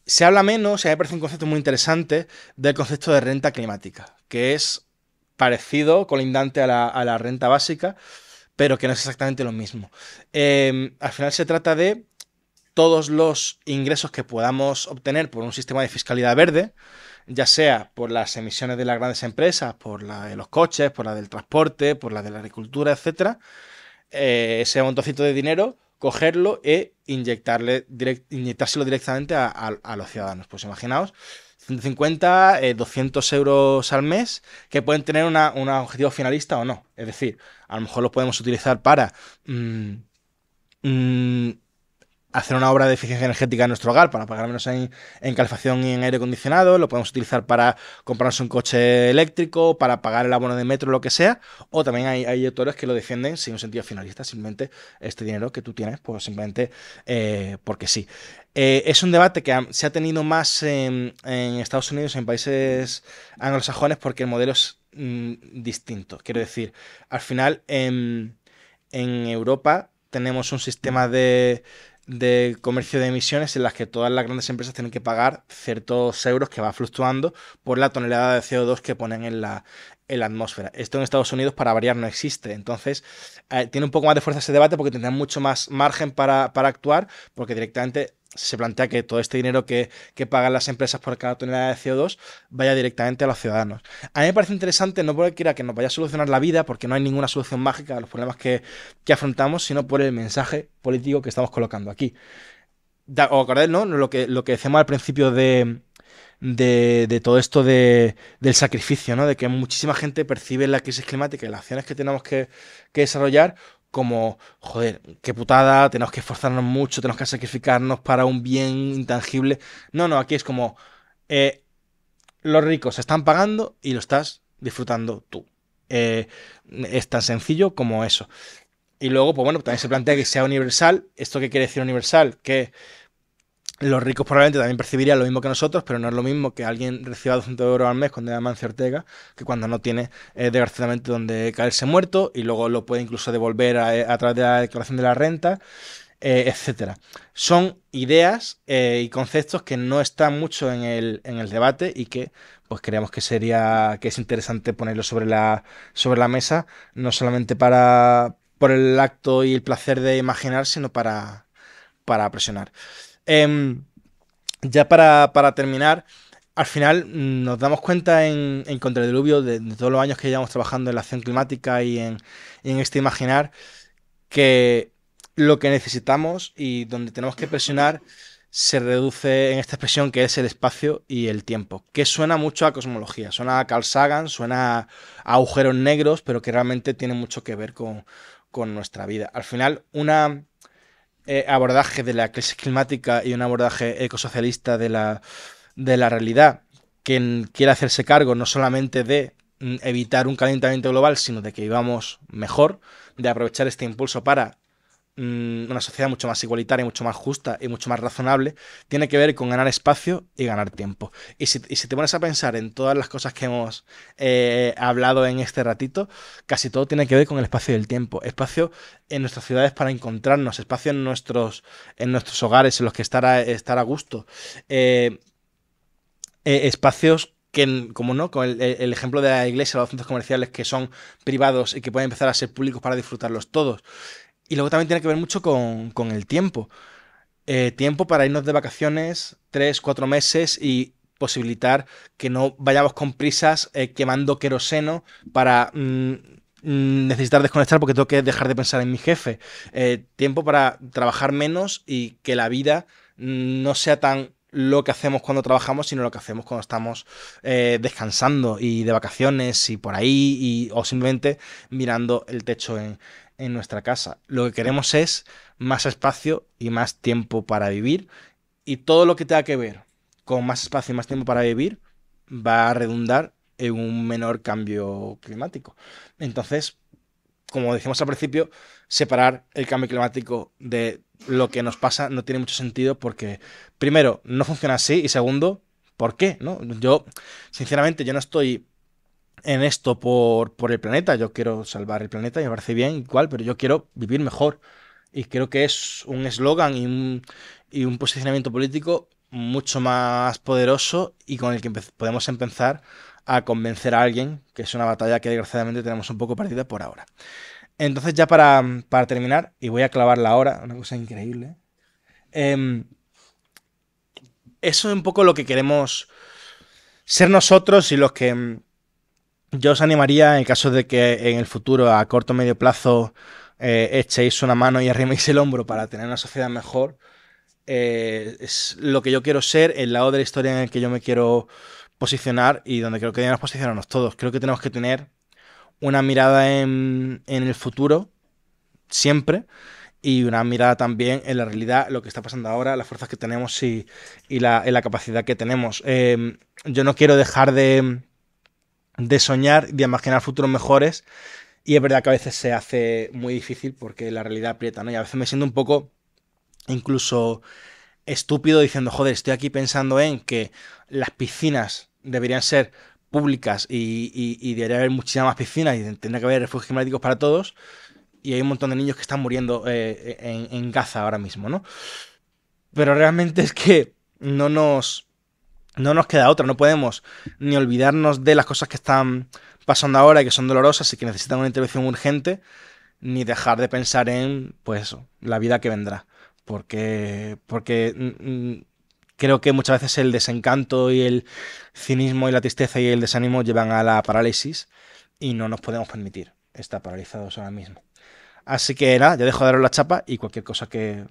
se habla menos, y a mí me parece un concepto muy interesante, del concepto de renta climática, que es parecido, colindante a la renta básica, pero que no es exactamente lo mismo. Em, al final se trata de todos los ingresos que podamos obtener por un sistema de fiscalidad verde, ya sea por las emisiones de las grandes empresas, por la de los coches, por la del transporte, por la de la agricultura, etcétera, eh, ese montoncito de dinero, cogerlo e inyectárselo directamente a, a los ciudadanos. Pues imaginaos 150, 200 eh, euros al mes, que pueden tener un objetivo finalista o no. Es decir, a lo mejor los podemos utilizar para... Mm, mm, hacer una obra de eficiencia energética en nuestro hogar para pagar menos en, en, calefacción y en aire acondicionado, lo podemos utilizar para comprarnos un coche eléctrico, para pagar el abono de metro, lo que sea, o también hay, hay autores que lo defienden sin un sentido finalista, simplemente este dinero que tú tienes, pues simplemente eh, porque sí. Eh, es un debate que se ha tenido más en, Estados Unidos, en países anglosajones, porque el modelo es mm, distinto. Quiero decir, al final en Europa tenemos un sistema de, de comercio de emisiones en las que todas las grandes empresas tienen que pagar ciertos euros que va fluctuando por la tonelada de CO2 que ponen en, la, en la atmósfera. Esto en Estados Unidos, para variar, no existe. Entonces, eh, tiene un poco más de fuerza ese debate porque tendrán mucho más margen para, actuar, porque directamente se plantea que todo este dinero que, pagan las empresas por cada tonelada de CO2 vaya directamente a los ciudadanos. A mí me parece interesante no porque quiera que nos vaya a solucionar la vida, porque no hay ninguna solución mágica a los problemas que, que afrontamos, sino por el mensaje político que estamos colocando aquí. O acordáis, no? Lo que, lo que decíamos al principio de, de, todo esto del sacrificio, ¿no? De que muchísima gente percibe la crisis climática y las acciones que tenemos que, desarrollar como, joder, qué putada, tenemos que esforzarnos mucho, tenemos que sacrificarnos para un bien intangible. No, no, aquí es como, eh, los ricos se están pagando y lo estás disfrutando tú. Eh, es tan sencillo como eso. Y luego, pues bueno, también se plantea que sea universal. ¿Esto qué quiere decir universal? Que los ricos probablemente también percibirían lo mismo que nosotros, pero no es lo mismo que alguien reciba 200 euros al mes cuando es Ortega, que cuando no tiene eh, desgraciadamente donde caerse muerto y luego lo puede incluso devolver a, eh, través de la declaración de la renta, etc. Eh, etcétera. Son ideas eh, y conceptos que no están mucho en el, debate y que pues creemos que sería que es interesante ponerlo sobre la, sobre la mesa, no solamente para por el acto y el placer de imaginar, sino para, para presionar. Em, ya para, terminar, al final mm, nos damos cuenta en, Contra de, todos los años que llevamos trabajando en la acción climática y en, este imaginar que lo que necesitamos y donde tenemos que presionar se reduce en esta expresión que es el espacio y el tiempo, que suena mucho a cosmología, suena a Carl Sagan, suena a agujeros negros, pero que realmente tiene mucho que ver con, con nuestra vida. Al final, una, eh, abordaje de la crisis climática y un abordaje ecosocialista de la, de la realidad, quien quiera hacerse cargo no solamente de mm, evitar un calentamiento global, sino de que vivamos mejor, de aprovechar este impulso para Mm, una sociedad mucho más igualitaria, mucho más justa y mucho más razonable, tiene que ver con ganar espacio y ganar tiempo. Y si, te pones a pensar en todas las cosas que hemos eh, hablado en este ratito, casi todo tiene que ver con el espacio y el tiempo. Espacio en nuestras ciudades para encontrarnos, espacio en nuestros, en nuestros hogares en los que estar a, estar a gusto. Eh, eh, espacios que, como no, con el, el, ejemplo de la iglesia, los centros comerciales que son privados y que pueden empezar a ser públicos para disfrutarlos todos. Y luego también tiene que ver mucho con, el tiempo. Eh, tiempo para irnos de vacaciones, tres, cuatro meses y posibilitar que no vayamos con prisas eh, quemando queroseno para mm, mm, necesitar desconectar porque tengo que dejar de pensar en mi jefe. Eh, tiempo para trabajar menos y que la vida mm, no sea tan lo que hacemos cuando trabajamos, sino lo que hacemos cuando estamos descansando y de vacaciones y por ahí, y, o simplemente mirando el techo en, en nuestra casa. Lo que queremos es más espacio y más tiempo para vivir. Y todo lo que tenga que ver con más espacio y más tiempo para vivir va a redundar en un menor cambio climático. Entonces, como decimos al principio, separar el cambio climático de lo que nos pasa no tiene mucho sentido porque, primero, no funciona así y segundo, ¿por qué? ¿No? Yo, sinceramente, yo no estoy en esto por, el planeta. Yo quiero salvar el planeta, y me parece bien, igual, pero yo quiero vivir mejor. Y creo que es un eslogan y un, posicionamiento político mucho más poderoso y con el que podemos empezar a convencer a alguien, que es una batalla que desgraciadamente tenemos un poco perdida por ahora. Entonces ya para, terminar, y voy a clavar la hora, una cosa increíble. Em, eso es un poco lo que queremos ser nosotros y los que yo os animaría, en caso de que en el futuro, a corto o medio plazo, eh, echéis una mano y arriméis el hombro para tener una sociedad mejor. Eh, es lo que yo quiero ser, el lado de la historia en el que yo me quiero posicionar y donde creo que debemos posicionarnos todos. Creo que tenemos que tener una mirada en, el futuro, siempre, y una mirada también en la realidad, lo que está pasando ahora, las fuerzas que tenemos y, la, capacidad que tenemos. Eh, yo no quiero dejar de de soñar, de imaginar futuros mejores. Y es verdad que a veces se hace muy difícil porque la realidad aprieta, ¿no? Y a veces me siento un poco incluso estúpido diciendo, joder, estoy aquí pensando en que las piscinas deberían ser públicas y, debería haber muchísimas más piscinas y tendría que haber refugios climáticos para todos. Y hay un montón de niños que están muriendo eh, en Gaza ahora mismo, ¿no? Pero realmente es que no nos no nos queda otra, no podemos ni olvidarnos de las cosas que están pasando ahora y que son dolorosas y que necesitan una intervención urgente, ni dejar de pensar en, pues la vida que vendrá. Porque, porque mm, mm, creo que muchas veces el desencanto y el cinismo y la tristeza y el desánimo llevan a la parálisis y no nos podemos permitir estar paralizados ahora mismo. Así que nada, ya dejo de daros la chapa y cualquier cosa que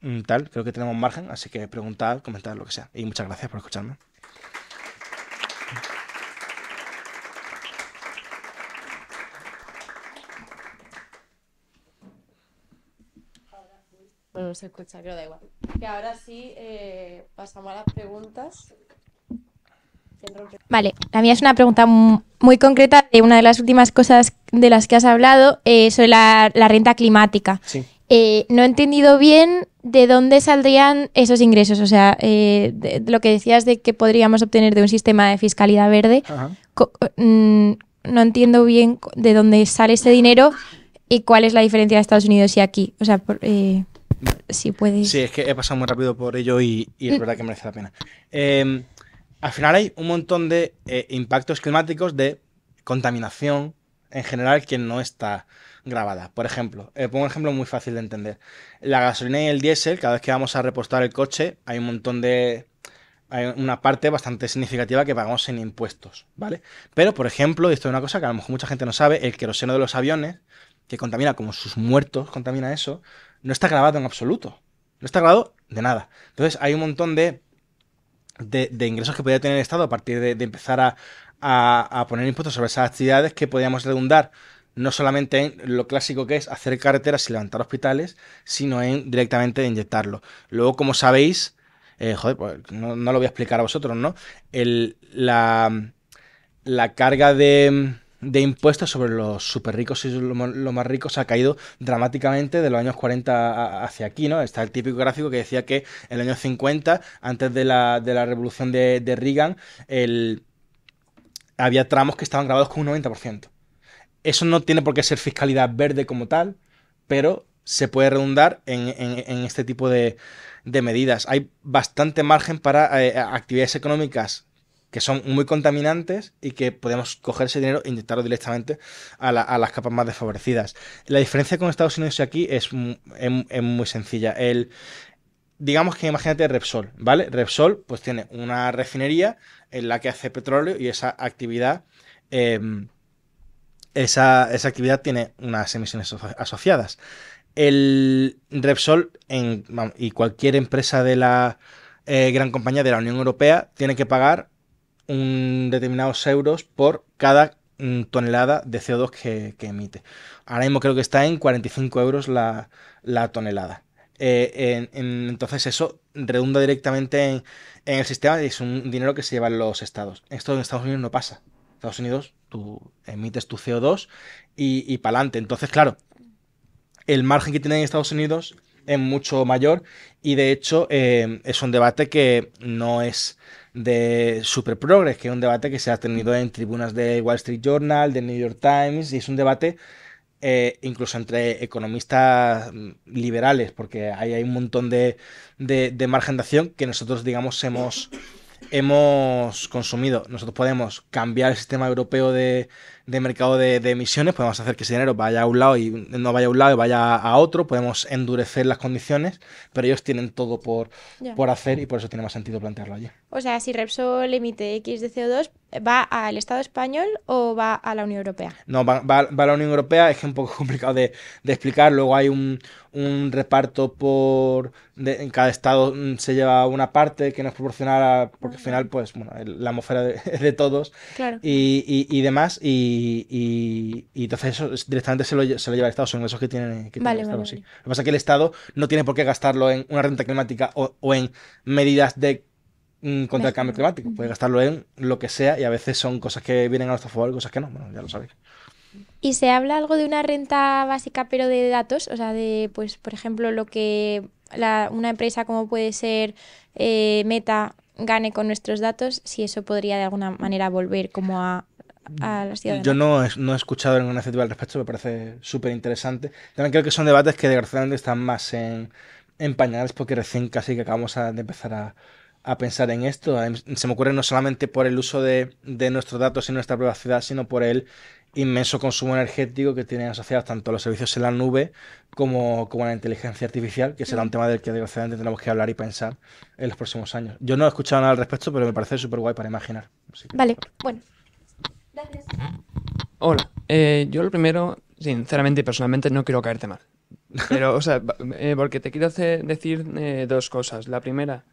Mm, tal, creo que tenemos margen, así que preguntad, comentad lo que sea. Y muchas gracias por escucharme. ahora sí eh, pasamos a las preguntas. Vale, la mía es una pregunta muy concreta de una de las últimas cosas de las que has hablado eh, sobre la, la, renta climática. Sí. Eh, no he entendido bien de dónde saldrían esos ingresos. O sea, eh, lo que decías de que podríamos obtener de un sistema de fiscalidad verde, mm, no entiendo bien de dónde sale ese dinero y cuál es la diferencia de Estados Unidos y aquí. O sea, eh, si puedes. Sí, es que he pasado muy rápido por ello y, y es mm. verdad que merece la pena. Em, al final hay un montón de eh, impactos climáticos de contaminación en general que no está grabada. Por ejemplo, eh, pongo un ejemplo muy fácil de entender. La gasolina y el diésel, cada vez que vamos a repostar el coche, hay un montón de... Hay una parte bastante significativa que pagamos en impuestos, ¿vale? Pero, por ejemplo, y esto es una cosa que a lo mejor mucha gente no sabe, el queroseno de los aviones, que contamina como sus muertos, contamina eso, no está grabado en absoluto. No está grabado de nada. Entonces, hay un montón de, de, ingresos que podría tener el Estado a partir de, empezar a, a, a, poner impuestos sobre esas actividades que podríamos redundar no solamente en lo clásico que es hacer carreteras y levantar hospitales, sino en directamente inyectarlo. Luego, como sabéis, eh, joder, pues, no, lo voy a explicar a vosotros, ¿no? la, carga de, impuestos sobre los super ricos y los, más ricos ha caído dramáticamente de los años 40 hacia aquí, ¿no? Está el típico gráfico que decía que en los años 50, antes de la, de la revolución de, Reagan, había tramos que estaban grabados con un 90%. Eso no tiene por qué ser fiscalidad verde como tal, pero se puede redundar en, este tipo de, medidas. Hay bastante margen para eh, actividades económicas que son muy contaminantes y que podemos coger ese dinero e inyectarlo directamente a, las capas más desfavorecidas. La diferencia con Estados Unidos y aquí es, muy sencilla. digamos que imagínate Repsol, ¿vale? Repsol pues tiene una refinería en la que hace petróleo y esa actividad... Em, esa, actividad tiene unas emisiones asociadas. El Repsol y cualquier empresa de la eh, gran compañía de la Unión Europea tiene que pagar un determinados euros por cada mm, tonelada de CO2 que, emite. Ahora mismo creo que está en 45 euros la, tonelada. Eh, entonces eso redunda directamente en, el sistema y es un dinero que se llevan los estados. Esto en Estados Unidos no pasa. Estados Unidos, tú emites tu CO2 y, y para adelante. Entonces, claro, el margen que tiene en Estados Unidos es mucho mayor y de hecho eh, es un debate que no es de super progres, que es un debate que se ha tenido en tribunas de Wall Street Journal, de New York Times y es un debate eh, incluso entre economistas mm, liberales porque ahí hay un montón de, de, de margen de acción que nosotros digamos hemos hemos consumido. Nosotros podemos cambiar el sistema europeo de, de mercado de, emisiones, podemos hacer que ese dinero vaya a un lado y no vaya a un lado y vaya a otro, podemos endurecer las condiciones, pero ellos tienen todo por, por hacer y por eso tiene más sentido plantearlo allí. O sea, si Repsol emite X de CO2, ¿va al Estado español o va a la Unión Europea? No, va, a la Unión Europea, es que es un poco [laughs] complicado de, explicar, luego hay un, reparto por... en cada estado mm, se lleva una parte que nos proporciona, porque al final, pues, bueno, la atmósfera es [laughs] de todos y, y, y demás, y y, entonces eso directamente se lo, se lo, lleva el Estado, son esos que tienen que Lo que pasa es que el Estado no tiene por qué gastarlo en una renta climática o, en medidas de mm, contra el cambio climático. Puede gastarlo en lo que sea y a veces son cosas que vienen a nuestro favor y cosas que no. Bueno, ya lo sabéis. ¿Y se habla algo de una renta básica pero de datos? O sea, de, pues, por ejemplo, lo que una empresa como puede ser eh, Meta gane con nuestros datos, si eso podría de alguna manera volver como a a Yo no he, escuchado ninguna iniciativa al respecto, me parece súper interesante. También creo que son debates que desgraciadamente están más en, pañales porque recién casi que acabamos de empezar a, pensar en esto. Se me ocurre no solamente por el uso de, nuestros datos y nuestra privacidad, sino por el inmenso consumo energético que tienen asociados tanto los servicios en la nube como, la inteligencia artificial, que será un mm. tema del que desgraciadamente tenemos que hablar y pensar en los próximos años. Yo no he escuchado nada al respecto, pero me parece súper guay para imaginar. vale, bueno. Hola. Eh, yo lo primero, sinceramente y personalmente, no quiero caerte mal. [laughs] Pero, o sea, eh, porque te quiero decir eh, dos cosas. La primera,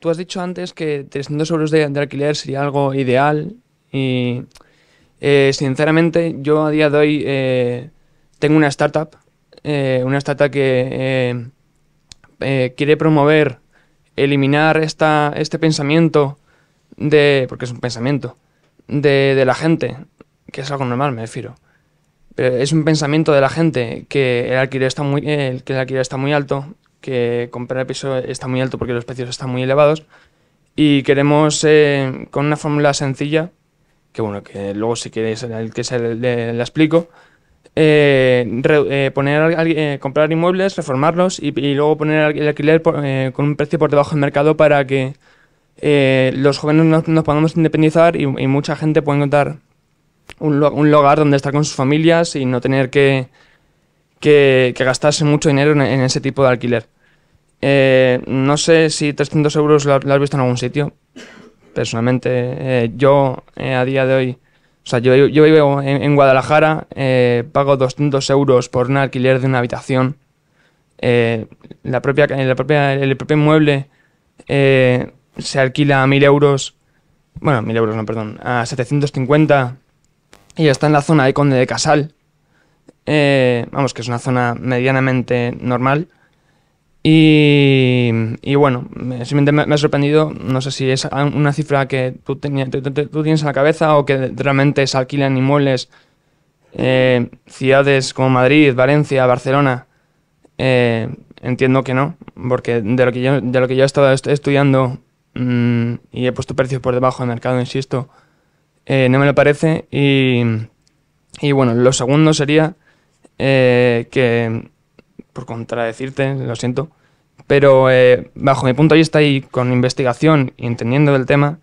tú has dicho antes que 300 euros de, de alquiler sería algo ideal y, sinceramente, yo a día de hoy tengo una startup, una startup que quiere promover, eliminar esta, este pensamiento de, porque es un pensamiento, de, la gente, que es algo normal, me refiero. Pero es un pensamiento de la gente que el alquiler está muy, eh, que el está muy alto, que comprar el piso está muy alto porque los precios están muy elevados. Y queremos, eh, con una fórmula sencilla, que bueno, que luego si queréis el que se le, explico, eh, comprar inmuebles, reformarlos y, luego poner el alquiler con un precio por debajo del mercado para que eh, los jóvenes nos, podemos independizar y, mucha gente puede encontrar un, lugar donde estar con sus familias y no tener que, que, gastarse mucho dinero en, ese tipo de alquiler. Eh, no sé si 300 euros lo, has visto en algún sitio. Personalmente, eh, yo a día de hoy, o sea, yo, yo vivo en, Guadalajara, pago 200 euros por un alquiler de una habitación. la propia, la propia, el propio inmueble eh, se alquila a 1000 euros, bueno, mil euros, no, perdón, a 750 y está en la zona de Conde de Casal. Eh, vamos, que es una zona medianamente normal. Y, bueno, simplemente me, ha sorprendido, no sé si es una cifra que tú, tienes en la cabeza o que realmente se alquilan inmuebles, eh, ciudades como Madrid, Valencia, Barcelona. Eh, entiendo que no, porque de lo que yo, de lo que yo he estado estudiando Mm, y he puesto precios por debajo del mercado, insisto, eh, no me lo parece. Y, y bueno, lo segundo sería eh, que, por contradecirte, lo siento, pero eh, bajo mi punto de vista y con investigación y entendiendo del tema,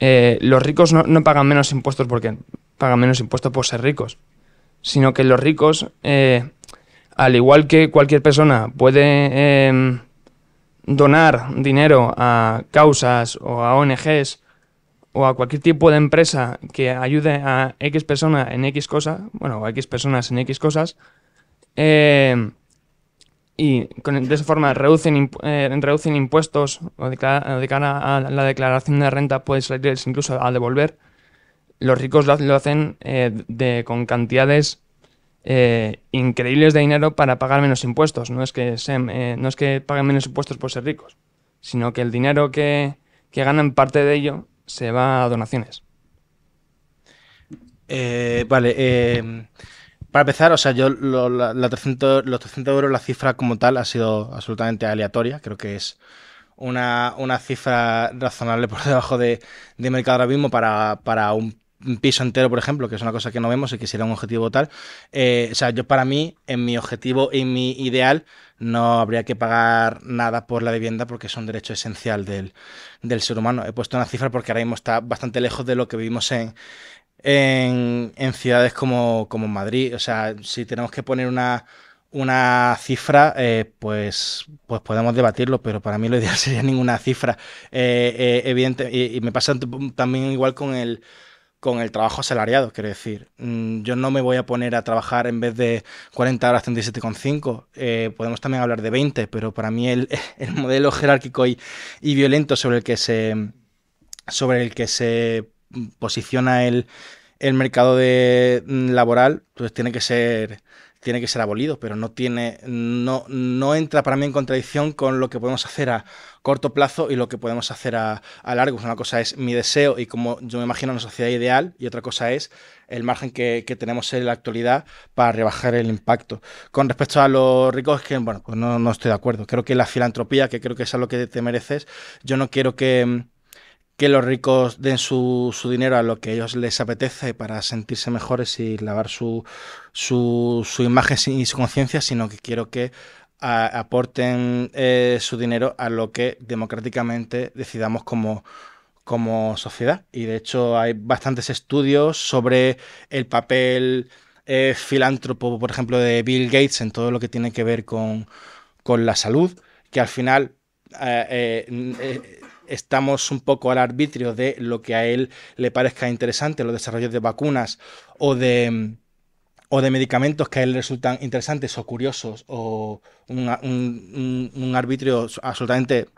los ricos no, no, pagan menos impuestos porque pagan menos impuestos por ser ricos, sino que los ricos, al igual que cualquier persona puede em, donar dinero a causas o a ONGs o a cualquier tipo de empresa que ayude a X persona en X cosa, bueno, a X personas en X cosas, eh, y de esa forma reducen, eh, impuestos o de, cara, a la declaración de renta puede ser incluso al devolver. Los ricos lo, hacen eh, con cantidades eh, increíbles de dinero para pagar menos impuestos. No es que, eh, no es que paguen menos impuestos por ser ricos, sino que el dinero que, que ganan, parte de ello, se va a donaciones. Eh, vale. Para empezar, o sea, yo 300, los 300 euros, la cifra como tal ha sido absolutamente aleatoria. Creo que es una, cifra razonable por [laughs] debajo de, de mercado ahora mismo para, para un piso entero, por ejemplo, que es una cosa que no vemos y que sería un objetivo tal. Eh, o sea, yo para mí, en mi objetivo y mi ideal, no habría que pagar nada por la vivienda porque es un derecho esencial del, ser humano. He puesto una cifra porque ahora mismo está bastante lejos de lo que vivimos en, en, ciudades como, como Madrid. O sea, si tenemos que poner una, una cifra, eh, pues, pues podemos debatirlo, pero para mí lo ideal [laughs] sería ninguna cifra. Eh, evidente, y, me pasa también igual con el con el trabajo asalariado, quiero decir. Mm, yo no me voy a poner a trabajar en vez de 40 horas 37,5. Eh, podemos también hablar de 20, pero para mí el, [laughs] modelo jerárquico y, violento sobre el que se, sobre el que se posiciona el, el mercado de, mm, laboral, pues tiene que ser tiene que ser abolido, pero no tiene no entra para mí en contradicción con lo que podemos hacer a corto plazo y lo que podemos hacer a, largo. Una cosa es mi deseo y como yo me imagino una sociedad ideal y otra cosa es el margen que, tenemos en la actualidad para rebajar el impacto. Con respecto a los ricos, que bueno, pues no, estoy de acuerdo. Creo que la filantropía, que creo que es a lo que te mereces, yo no quiero que que los ricos den su, dinero a lo que a ellos les apetece para sentirse mejores y lavar su, su, su imagen y su conciencia, sino que quiero que aporten eh, su dinero a lo que democráticamente decidamos como, como sociedad. Y de hecho hay bastantes estudios sobre el papel eh, filántropo, por ejemplo, de Bill Gates en todo lo que tiene que ver con, la salud, que al final eh, estamos un poco al arbitrio de lo que a él le parezca interesante, los desarrollos de vacunas o de o de medicamentos que a él resultan interesantes o curiosos o un, arbitrio absolutamente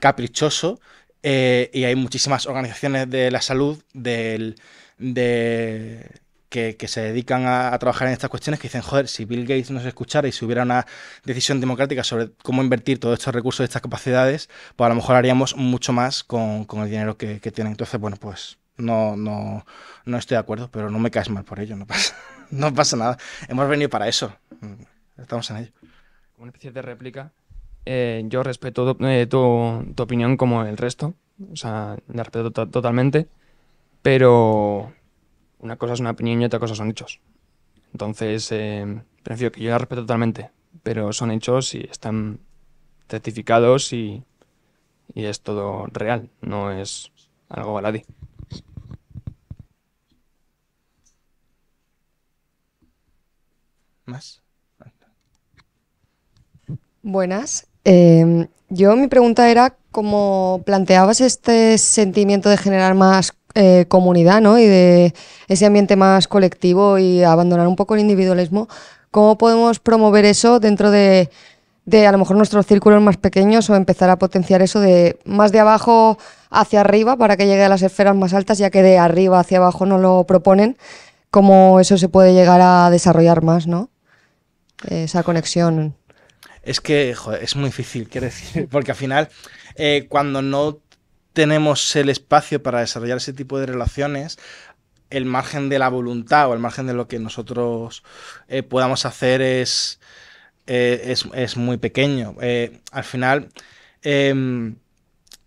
caprichoso. Eh, y hay muchísimas organizaciones de la salud del, de, que, se dedican a, trabajar en estas cuestiones que dicen, joder, si Bill Gates nos escuchara y si hubiera una decisión democrática sobre cómo invertir todos estos recursos y estas capacidades, pues a lo mejor haríamos mucho más con, el dinero que, que tienen. Entonces, bueno, pues no, no, no estoy de acuerdo, pero no me caes mal por ello, no pasa no pasa nada. Hemos venido para eso. Estamos en ello. Como Una especie de réplica. Eh, yo respeto eh, tu, opinión como el resto. O sea, la respeto totalmente. Pero una cosa es una opinión y otra cosa son hechos. Entonces, eh, prefiero que yo la respeto totalmente. Pero son hechos y están certificados y, y es todo real. No es algo baladí. ¿Más? Buenas. Em, yo mi pregunta era cómo planteabas este sentimiento de generar más eh, comunidad ¿no? y de ese ambiente más colectivo y abandonar un poco el individualismo. ¿Cómo podemos promover eso dentro de, a lo mejor nuestros círculos más pequeños o empezar a potenciar eso de más de abajo hacia arriba para que llegue a las esferas más altas, ya que de arriba hacia abajo no lo proponen? ¿Cómo eso se puede llegar a desarrollar más? ¿no? esa conexión. Es que es muy difícil, quiero decir, [laughs] porque al final, eh, cuando no tenemos el espacio para desarrollar ese tipo de relaciones, el margen de la voluntad o el margen de lo que nosotros eh, podamos hacer eh, es, es, muy pequeño. al final, em,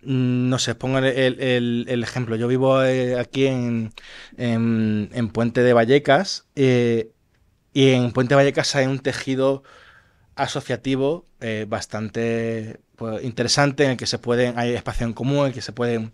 no sé, pongo el, ejemplo. Yo vivo aquí en, en, Puente de Vallecas y en Puente Vallecas hay un tejido asociativo eh, bastante pues, interesante en el que se pueden, hay espacio en común, en el que se pueden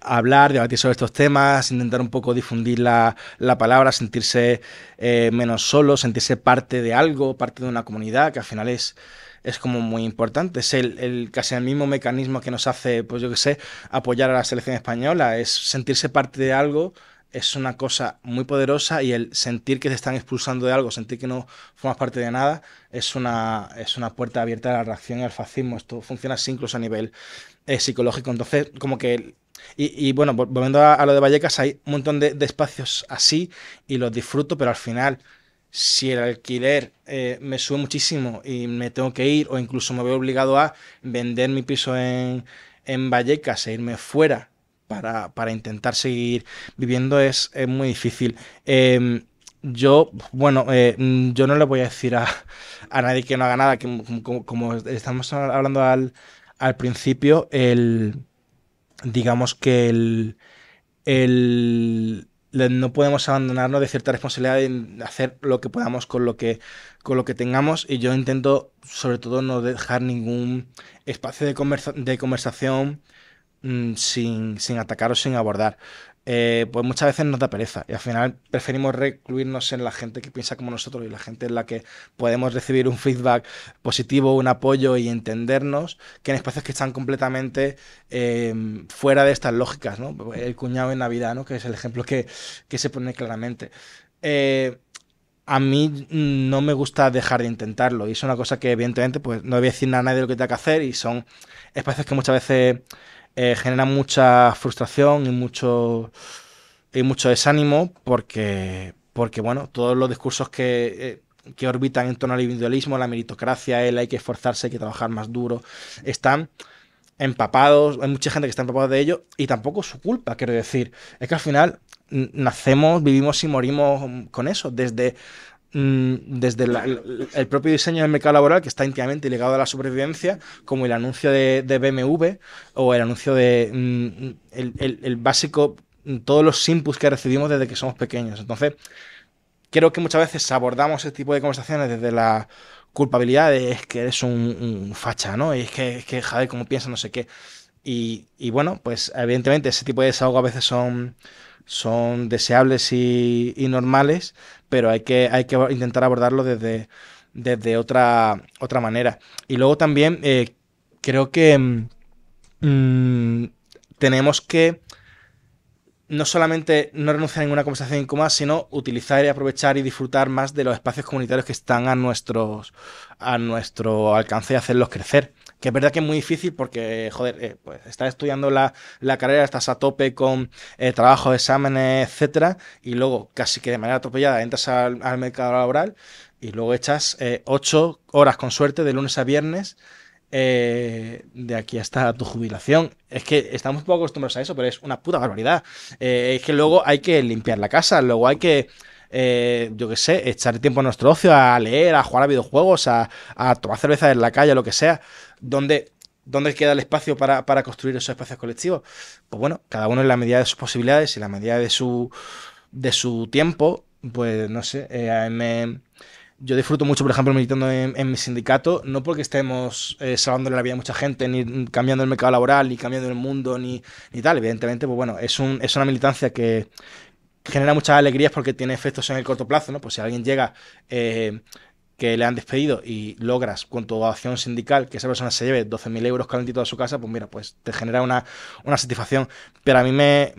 hablar, debatir sobre estos temas, intentar un poco difundir la, palabra, sentirse eh, menos solo, sentirse parte de algo, parte de una comunidad, que al final es, es como muy importante. Es el, el, casi el mismo mecanismo que nos hace, pues yo que sé, apoyar a la selección española, es sentirse parte de algo es una cosa muy poderosa y el sentir que te están expulsando de algo, sentir que no formas parte de nada, es una, es una puerta abierta a la reacción y al fascismo. Esto funciona así incluso a nivel eh, psicológico. Entonces, como que... Y, bueno, volviendo a, lo de Vallecas, hay un montón de, espacios así y los disfruto, pero al final, si el alquiler eh, me sube muchísimo y me tengo que ir o incluso me veo obligado a vender mi piso en, en Vallecas e irme fuera para, para intentar seguir viviendo es, muy difícil. Em, yo, bueno, eh, yo no le voy a decir [laughs] a, nadie que no haga nada, que como, estamos hablando al, principio, el, digamos que el, el, no podemos abandonarnos de cierta responsabilidad de hacer lo que podamos con lo que, con lo que tengamos y yo intento sobre todo no dejar ningún espacio de, de conversación Mm, sin, sin, atacar o sin abordar. Eh, pues muchas veces nos da pereza y al final preferimos recluirnos en la gente que piensa como nosotros y la gente en la que podemos recibir un feedback positivo, un apoyo y entendernos que en espacios que están completamente eh, fuera de estas lógicas, ¿no? El cuñado en Navidad, ¿no? Que es el ejemplo que, que se pone claramente. Eh, a mí mm, no me gusta dejar de intentarlo. Y es una cosa que, evidentemente, pues no voy a decir nada a nadie de lo que tenga que hacer. Y son espacios que muchas veces eh, genera mucha frustración y mucho, y mucho desánimo porque, porque, bueno, todos los discursos que, eh, que orbitan en torno al individualismo, la meritocracia, el hay que esforzarse, hay que trabajar más duro, están empapados, hay mucha gente que está empapada de ello y tampoco es su culpa, quiero decir. Es que al final nacemos, vivimos y morimos con eso. Desde, Mm, desde el propio diseño del mercado laboral, que está íntimamente ligado a la supervivencia, como el anuncio de, BMW o el anuncio de mm, mm, el, básico, todos los inputs que recibimos desde que somos pequeños. Entonces, creo que muchas veces abordamos este tipo de conversaciones desde la culpabilidad de es que eres un, facha, ¿no? Y es que, es que, joder, cómo piensas, no sé qué. Y, bueno, pues evidentemente ese tipo de desahogo a veces son, son deseables y, y normales, pero hay que, hay que intentar abordarlo desde, desde otra, otra manera. Y luego también eh, creo que mm, mm, tenemos que no solamente no renunciar a ninguna conversación coma sino utilizar y aprovechar y disfrutar más de los espacios comunitarios que están a, nuestros, a nuestro alcance y hacerlos crecer que es verdad que es muy difícil porque, joder, eh, pues estás estudiando la, carrera, estás a tope con eh, trabajo, exámenes, etcétera, y luego casi que de manera atropellada entras al, mercado laboral y luego echas eh, ocho horas con suerte de lunes a viernes de aquí hasta tu jubilación. Es que estamos un poco acostumbrados a eso, pero es una puta barbaridad. es que luego hay que limpiar la casa, luego hay que eh, yo qué sé, echar tiempo a nuestro ocio, a leer, a jugar a videojuegos, a, tomar cerveza en la calle, lo que sea, donde ¿Dónde queda el espacio para, construir esos espacios colectivos? Pues bueno, cada uno en la medida de sus posibilidades y la medida de su, de su tiempo, pues no sé, eh, yo disfruto mucho, por ejemplo, militando en, mi sindicato, no porque estemos eh, salvándole la vida a mucha gente, ni cambiando el mercado laboral, ni cambiando el mundo, ni, ni tal. Evidentemente, pues bueno, es, es una militancia que, genera muchas alegrías porque tiene efectos en el corto plazo, ¿no? Pues si alguien llega eh, que le han despedido y logras con tu acción sindical que esa persona se lleve 12.000 euros calentito a su casa, pues mira, pues te genera una, satisfacción. Pero a mí me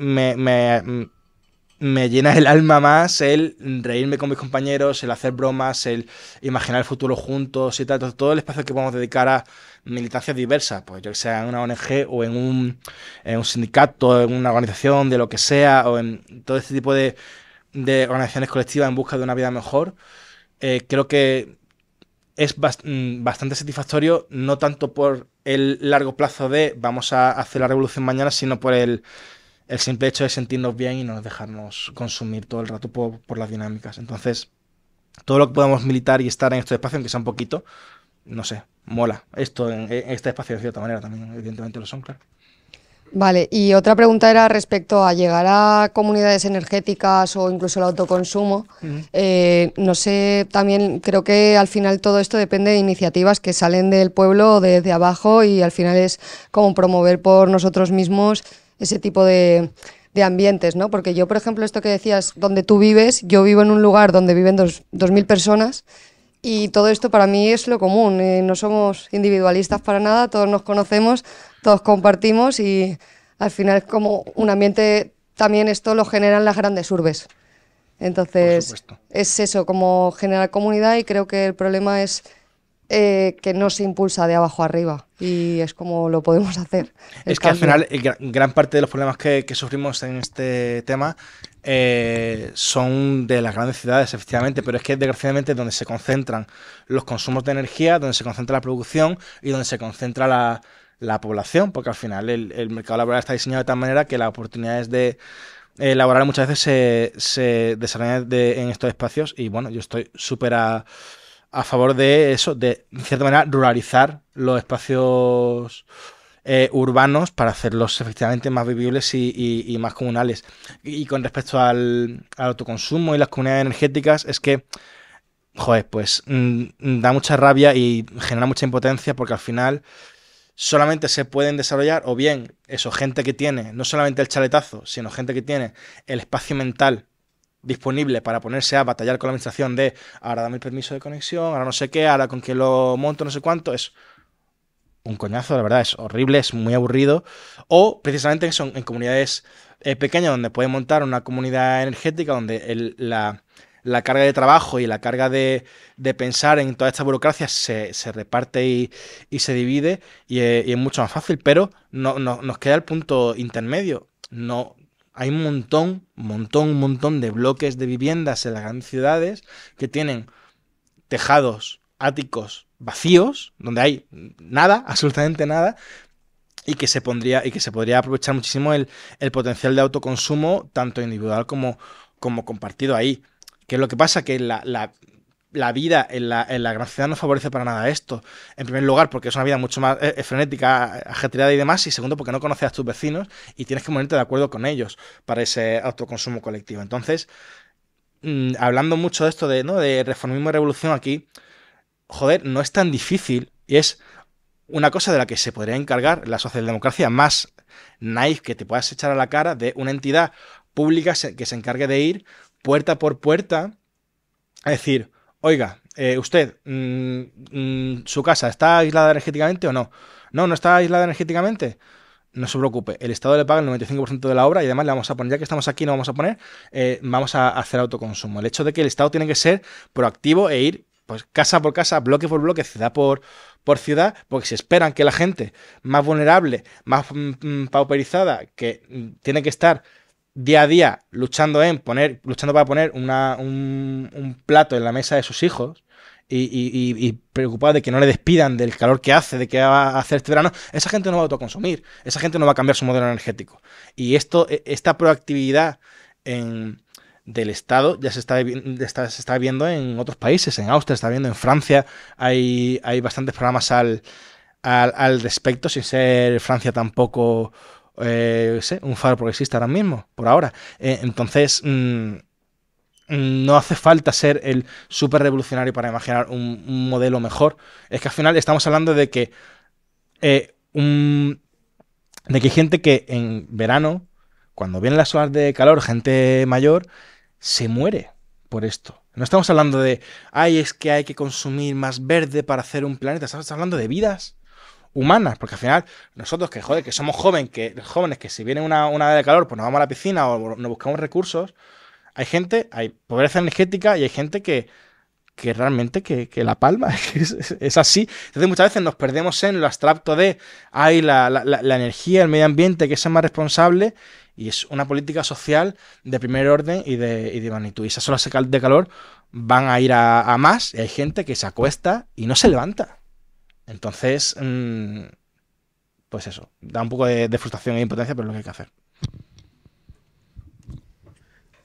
me llena el alma más el reírme con mis compañeros, el hacer bromas, el imaginar el futuro juntos y tal, todo, el espacio que podemos dedicar a militancias diversas, pues yo que sea en una ONG o en un, en un sindicato, en una organización de lo que sea, o en todo este tipo de, organizaciones colectivas en busca de una vida mejor, eh, creo que es mm, bastante satisfactorio, no tanto por el largo plazo de vamos a hacer la revolución mañana, sino por el el simple hecho de sentirnos bien y no dejarnos consumir todo el rato por, las dinámicas. Entonces, todo lo que podamos militar y estar en este espacio, aunque sea un poquito, no sé, mola. Esto en, este espacio de cierta manera también, evidentemente lo son, claro. Vale, y otra pregunta era respecto a llegar a comunidades energéticas o incluso el autoconsumo. Eh, no sé, también creo que al final todo esto depende de iniciativas que salen del pueblo desde abajo y al final es como promover por nosotros mismos ese tipo de, de ambientes, ¿no? Porque yo, por ejemplo, esto que decías, donde tú vives, yo vivo en un lugar donde viven 2.000 personas y todo esto para mí es lo común. Eh, no somos individualistas para nada, todos nos conocemos, todos compartimos y al final es como un ambiente, también esto lo generan las grandes urbes. Entonces, es eso, como generar comunidad y creo que el problema es eh, que no se impulsa de abajo arriba y es como lo podemos hacer. Es que al final gran parte de los problemas que, sufrimos en este tema eh, son de las grandes ciudades, efectivamente, pero es que desgraciadamente es donde se concentran los consumos de energía, donde se concentra la producción y donde se concentra la, población, porque al final el, mercado laboral está diseñado de tal manera que las oportunidades de eh, muchas veces se, desarrollan en estos espacios y bueno, yo estoy súper a favor de eso, de, cierta manera ruralizar los espacios eh, urbanos para hacerlos efectivamente más vivibles y, más comunales. Y, con respecto al, al, autoconsumo y las comunidades energéticas, es que, joder, pues mm, da mucha rabia y genera mucha impotencia porque al final solamente se pueden desarrollar o bien eso, gente que tiene no solamente el chaletazo, sino gente que tiene el espacio mental disponible para ponerse a batallar con la administración de ahora dame el permiso de conexión, ahora no sé qué, ahora con qué lo monto no sé cuánto, es un coñazo, la verdad, es horrible, es muy aburrido. O precisamente son en comunidades eh, pequeñas donde puede montar una comunidad energética donde la, carga de trabajo y la carga de, pensar en toda esta burocracia se, reparte y, se divide eh, y, es mucho más fácil, pero no, nos queda el punto intermedio. No, hay un montón, montón, montón de bloques de viviendas en las grandes ciudades que tienen tejados, áticos vacíos, donde hay nada, [laughs] absolutamente nada, y que se pondría, y que se podría aprovechar muchísimo el, potencial de autoconsumo, tanto individual como, como compartido ahí. Que es lo que pasa que la, la vida en la, gran ciudad no favorece para nada esto. En primer lugar, porque es una vida mucho más eh, eh, frenética, ajetreada y demás. Y segundo, porque no conoces a tus vecinos y tienes que ponerte de acuerdo con ellos para ese autoconsumo colectivo. Entonces, mm, hablando mucho de esto de, ¿no? de reformismo y revolución aquí, joder, no es tan difícil y es una cosa de la que se podría encargar la socialdemocracia más nice que te puedas echar a la cara de una entidad pública que se encargue de ir puerta por puerta a decir, Oiga, eh, usted, mm, mm, ¿su casa está aislada energéticamente o no? No, no está aislada energéticamente. No se preocupe, el Estado le paga el 95% de la obra y además le vamos a poner, ya que estamos aquí, no vamos a poner, eh, vamos a hacer autoconsumo. El hecho de que el Estado tiene que ser proactivo e ir pues casa por casa, bloque por bloque, ciudad por, por ciudad, porque si esperan que la gente más vulnerable, más mm, pauperizada, que tiene que estar día a día luchando en poner, luchando para poner una, un, plato en la mesa de sus hijos y, y, preocupado de que no le despidan del calor que hace, de que va a hacer este verano, esa gente no va a autoconsumir, esa gente no va a cambiar su modelo energético. Y esto, e, esta proactividad del Estado ya se está, se está viendo en otros países, en Austria, está viendo en Francia, hay, hay bastantes programas al, al, al respecto, sin ser Francia tampoco eh, un faro progresista ahora mismo, por ahora. Eh, entonces, mm, mm, no hace falta ser el súper revolucionario para imaginar un, modelo mejor. Es que al final estamos hablando de que, eh, de que hay gente que en verano, cuando vienen las horas de calor, gente mayor, se muere por esto. No estamos hablando de, ay, es que hay que consumir más verde para hacer un planeta. Estamos hablando de vidas humanas, porque al final nosotros que, que somos jóvenes, que, jóvenes que si viene una, una de calor, pues nos vamos a la piscina o nos buscamos recursos, hay gente, hay pobreza energética y hay gente que, que realmente que, la palma [laughs] es, así. Entonces muchas veces nos perdemos en lo abstracto de, hay la, energía, el medio ambiente, que es el más responsable, y es una política social de primer orden y de, y de magnitud. Y esas olas de calor van a ir a más, y hay gente que se acuesta y no se levanta. Entonces, mm, pues eso, da un poco de, frustración e impotencia, pero es lo que hay que hacer.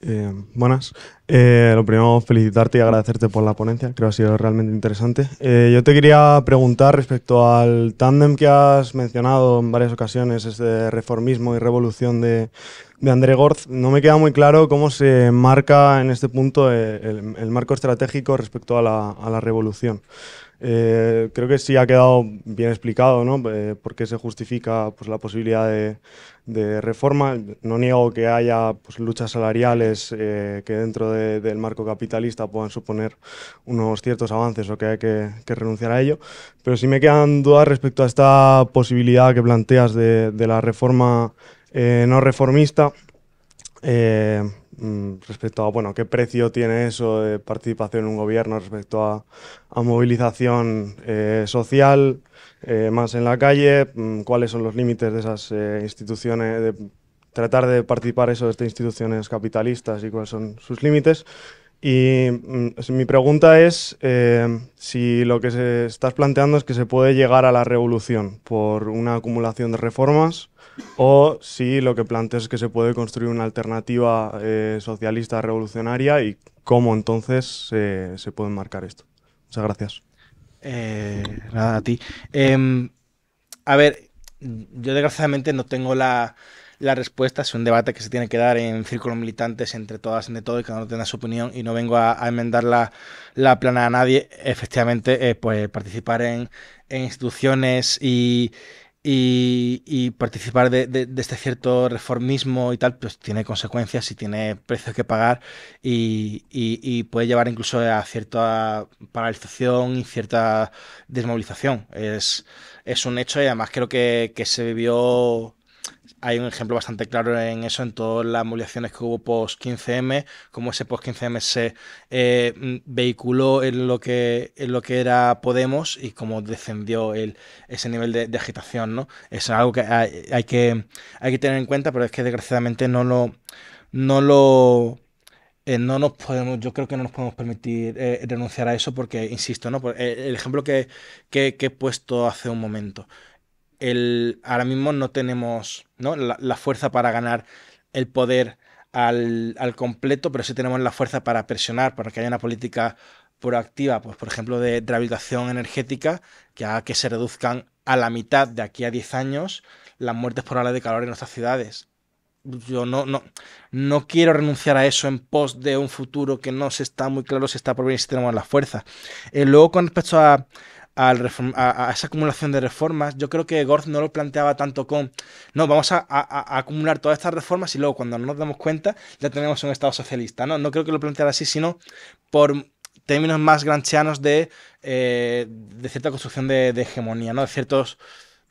Eh, buenas. Eh, lo primero, felicitarte y agradecerte por la ponencia. Creo que ha sido realmente interesante. Eh, yo te quería preguntar respecto al tándem que has mencionado en varias ocasiones, este reformismo y revolución de, André Gorz. No me queda muy claro cómo se marca en este punto el, marco estratégico respecto a la revolución. Eh, creo que sí ha quedado bien explicado ¿no? Eh, por qué se justifica pues, la posibilidad de, reforma. No niego que haya pues, luchas salariales eh, que dentro del marco capitalista puedan suponer unos ciertos avances o que hay que, renunciar a ello, pero sí me quedan dudas respecto a esta posibilidad que planteas de, de la reforma no reformista. Mm, respecto a bueno qué precio tiene eso de participación en un gobierno respecto a, movilización eh, social eh, más en la calle mm, cuáles son los límites de esas eh, instituciones de tratar de participar eso de instituciones capitalistas y cuáles son sus límites y mm, mi pregunta es si lo que se estás planteando es que se puede llegar a la revolución por una acumulación de reformas o si lo que planteas es que se puede construir una alternativa eh, socialista revolucionaria y cómo entonces se puede marcar esto. Muchas gracias. Eh, nada, a ti. Em, a ver, yo desgraciadamente no tengo la, respuesta, es un debate que se tiene que dar en círculos militantes entre todas, entre todos, y cada uno tenga su opinión y no vengo a, enmendar la, plana a nadie. Efectivamente, eh, pues participar en instituciones y y, participar de, este cierto reformismo y tal, pues tiene consecuencias y tiene precios que pagar y, puede llevar incluso a cierta paralización y cierta desmovilización. Es, es un hecho y además creo que, que se vivió hay un ejemplo bastante claro en eso, en todas las movilizaciones que hubo post-15M, como ese post-15M se eh, vehiculó en lo, que, en lo que era Podemos y cómo descendió ese nivel de, agitación, ¿no? Es algo que hay, que hay que tener en cuenta, pero es que desgraciadamente no lo... No lo eh, no nos podemos, yo creo que no nos podemos permitir eh, renunciar a eso porque, insisto, ¿no? el ejemplo que he puesto hace un momento ahora mismo no tenemos La, fuerza para ganar el poder al, completo, pero sí tenemos la fuerza para presionar, para que haya una política proactiva, pues por ejemplo, de rehabilitación energética, que haga que se reduzcan a la mitad de aquí a 10 años las muertes por ola de calor en nuestras ciudades. Yo no, no, no quiero renunciar a eso en pos de un futuro que no se está muy claro si está por venir si tenemos la fuerza. Eh, luego, con respecto a, a, esa acumulación de reformas. Yo creo que Gorth no lo planteaba tanto con, no, vamos a, acumular todas estas reformas y luego cuando nos damos cuenta ya tenemos un Estado socialista. No, no creo que lo planteara así, sino por términos más granchianos de, eh, de cierta construcción de, hegemonía, ¿no? De ciertos...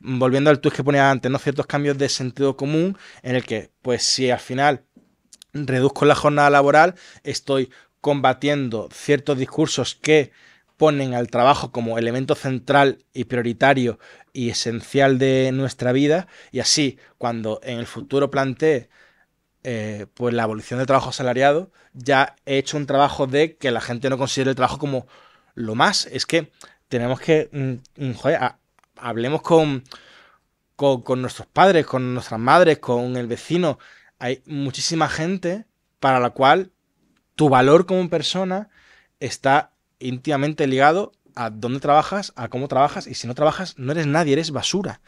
Volviendo al tuit que ponía antes, ¿no? Ciertos cambios de sentido común en el que, pues si al final reduzco la jornada laboral, estoy combatiendo ciertos discursos que ponen al trabajo como elemento central y prioritario y esencial de nuestra vida y así cuando en el futuro plantee eh, pues la abolición del trabajo asalariado, ya he hecho un trabajo de que la gente no considere el trabajo como lo más. Es que tenemos que, mm, mm, hablemos con, con, nuestros padres, con nuestras madres, con el vecino. Hay muchísima gente para la cual tu valor como persona está íntimamente ligado a dónde trabajas, a cómo trabajas, y si no trabajas, no eres nadie, eres basura.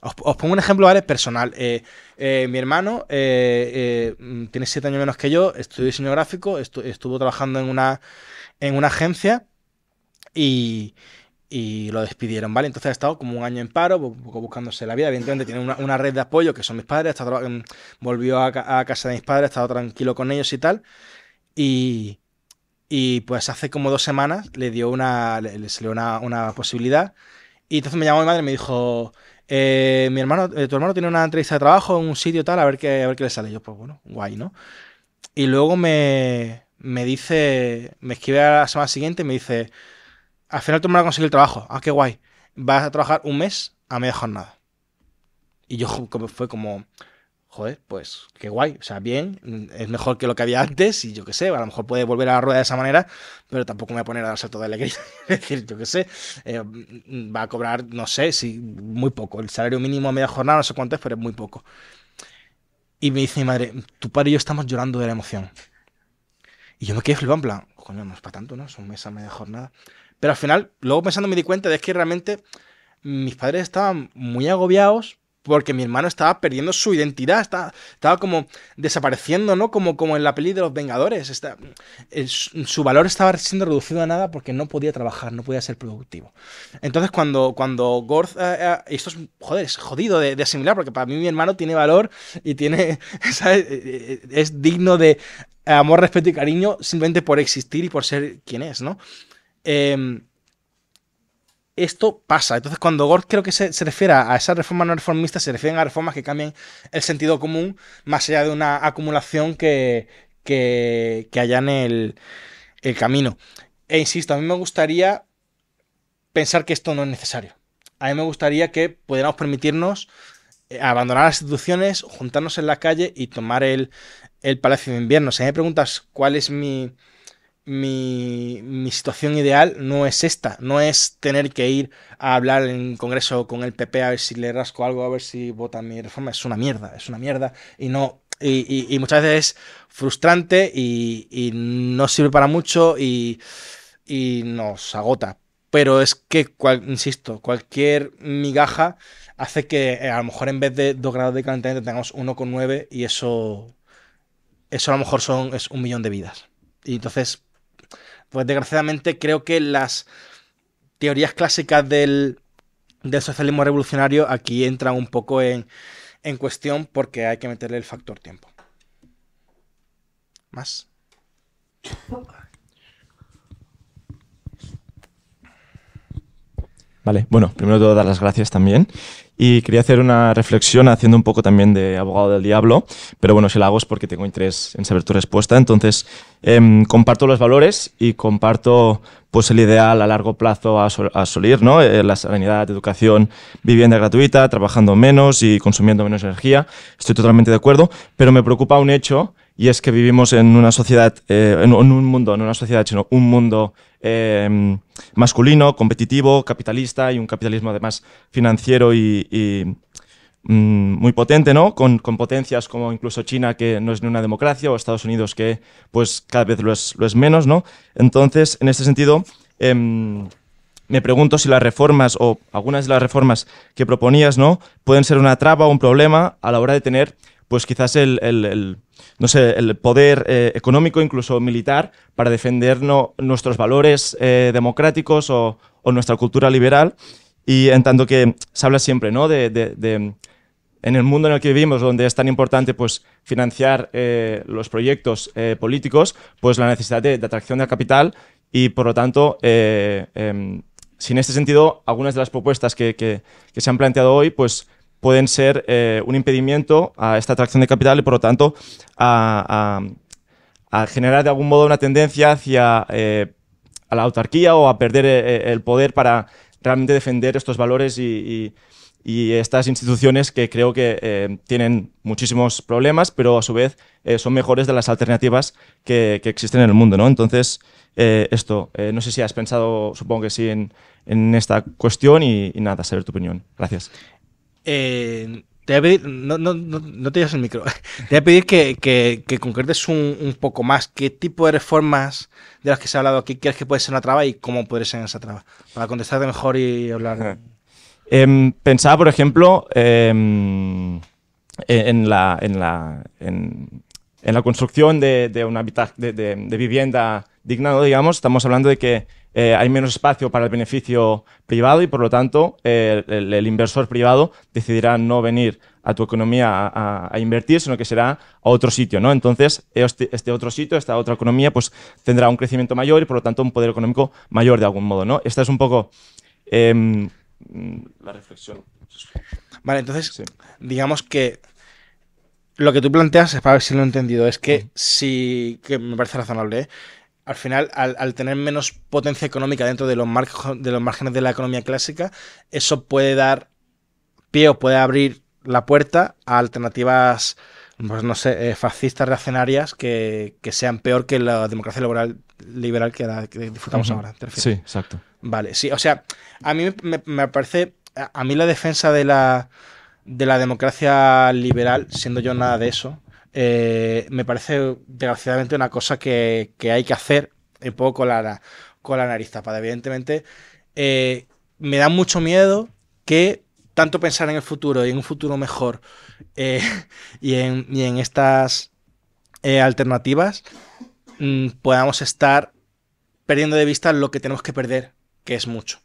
Os, pongo un ejemplo, ¿vale? Personal. Eh, eh, mi hermano eh, mm, tiene siete años menos que yo, estudió diseño gráfico, estuvo trabajando en una, en una agencia y, lo despidieron, ¿vale? Entonces ha estado como un año en paro, buscándose la vida. Evidentemente tiene una, una red de apoyo que son mis padres, mm, volvió a, a, casa de mis padres, ha estado tranquilo con ellos y tal. Y, y pues hace como dos semanas le dio una, le, salió una, posibilidad. Y entonces me llamó mi madre y me dijo, eh, mi hermano, eh, tu hermano tiene una entrevista de trabajo en un sitio tal, a ver qué, a ver qué le sale. Yo, pues bueno, guay, ¿no? Y luego me, me dice, me escribe a la semana siguiente y me dice, al final tu hermano conseguido el trabajo, ah, qué guay. Vas a trabajar un mes a media jornada. Y yo [laughs] fue como, joder, pues qué guay, o sea, bien, mm, es mejor que lo que había antes y yo qué sé, a lo mejor puede volver a la rueda de esa manera, pero tampoco me voy a poner a darse toda la alegría, es [laughs] decir, yo qué sé, eh, mm, va a cobrar, no sé, muy poco, el salario mínimo a media jornada, no sé cuánto es, pero es muy poco. Y me dice mi madre, tu padre y yo estamos llorando de la emoción. Y yo me quedé flipando, en plan, coño, no es para tanto, ¿no? Son a media jornada. Pero al final, luego pensando me di cuenta de que realmente mis padres estaban muy agobiados porque mi hermano estaba perdiendo su identidad, estaba, estaba como desapareciendo, ¿no? Como, como en la peli de los Vengadores. Está, su valor estaba siendo reducido a nada porque no podía trabajar, no podía ser productivo. Entonces, cuando, cuando Gorth. Eh, eh, esto es, joder, es jodido de, asimilar, porque para mí mi hermano tiene valor y tiene. [laughs] Eh, es digno de amor, respeto y cariño simplemente por existir y por ser quien es, ¿no? Eh, esto pasa. Entonces, cuando Gort creo que se, se refiere a esas reformas no reformistas, se refieren a reformas que cambien el sentido común, más allá de una acumulación que, que, que el, el camino. E insisto, a mí me gustaría pensar que esto no es necesario. A mí me gustaría que pudiéramos permitirnos eh, abandonar las instituciones, juntarnos en la calle y tomar el, el Palacio de Invierno. Si me preguntas cuál es mi, mi, situación ideal no es esta, no es tener que ir a hablar en Congreso con el PP a ver si le rasco algo, a ver si votan mi reforma, es una mierda, es una mierda y no... Y, muchas veces es frustrante y, no sirve para mucho y, nos agota. Pero es que, insisto, cualquier migaja hace que eh, a lo mejor en vez de 2 grados de calentamiento tengamos 1,9 y eso, eso a lo mejor son, es un millón de vidas. Y entonces pues desgraciadamente creo que las teorías clásicas del, socialismo revolucionario aquí entran un poco en, en cuestión porque hay que meterle el factor tiempo. Más. Vale, bueno, primero de todo dar las gracias también y quería hacer una reflexión haciendo un poco también de abogado del diablo, pero bueno, si la hago es porque tengo interés en saber tu respuesta. Entonces, em, comparto los valores y comparto pues el ideal a largo plazo a, solir, ¿no? Eh, la sanidad, educación, vivienda gratuita, trabajando menos y consumiendo menos energía. Estoy totalmente de acuerdo, pero me preocupa un hecho y es que vivimos en una sociedad, eh, en, un mundo, en una sociedad, sino un mundo eh, masculino, competitivo, capitalista y un capitalismo además financiero y, mm, muy potente, ¿no? Con, potencias como incluso China, que no es ni una democracia, o Estados Unidos, que pues cada vez lo es, menos, ¿no? Entonces, en este sentido, em, me pregunto si las reformas o algunas de las reformas que proponías, ¿no? Pueden ser una traba o un problema a la hora de tener, pues quizás el no sé, el poder eh, económico, incluso militar, para defender nuestros valores eh, democráticos o, nuestra cultura liberal. Y en tanto que se habla siempre ¿no? de, en el mundo en el que vivimos, donde es tan importante pues, financiar eh, los proyectos políticos, pues la necesidad de, atracción de capital y, por lo tanto, em, sin este sentido, algunas de las propuestas que, que, se han planteado hoy, pues pueden ser eh, un impedimento a esta atracción de capital y, por lo tanto, a, generar de algún modo una tendencia hacia eh, a la autarquía o a perder eh, el poder para realmente defender estos valores y, estas instituciones que creo que tienen muchísimos problemas, pero a su vez son mejores de las alternativas que, existen en el mundo. ¿no? Entonces, esto, no sé si has pensado, supongo que sí, en, esta cuestión y nada, saber tu opinión. Gracias. Eh, te voy a pedir, no, no, te llevas el micro, [laughs] te voy a pedir que, concretes un, poco más qué tipo de reformas de las que se ha hablado aquí crees que puede ser una traba y cómo puede ser esa traba, para contestarte mejor y hablar. Em, pensaba, por ejemplo, em, e-, en, la, en, la, en, la construcción de, de, una de, de vivienda digna, digamos, estamos hablando de que eh, hay menos espacio para el beneficio privado y por lo tanto eh, el, inversor privado decidirá no venir a tu economía a, invertir, sino que será a otro sitio, ¿no? Entonces, este, este, otro sitio, esta otra economía, pues tendrá un crecimiento mayor y por lo tanto un poder económico mayor de algún modo, ¿no? Esta es un poco em, la reflexión. Vale, entonces, digamos que lo que tú planteas, para ver si lo he entendido, es que sí. que me parece razonable, ¿eh? al final, al, tener menos potencia económica dentro de los, de los márgenes de la economía clásica, eso puede dar pie o puede abrir la puerta a alternativas, pues no sé, eh, fascistas, reaccionarias, que, sean peor que la democracia liberal, liberal que, disfrutamos ahora. sí, exacto. Vale, sí, o sea, a mí me, parece, a mí la defensa de la, de la democracia liberal, siendo yo nada de eso, eh, me parece desgraciadamente una cosa que, hay que hacer un poco con la, con la nariz tapada. Evidentemente, eh, me da mucho miedo que tanto pensar en el futuro y en un futuro mejor eh, [laughs] y, en, estas alternativas mm, podamos estar perdiendo de vista lo que tenemos que perder, que es mucho.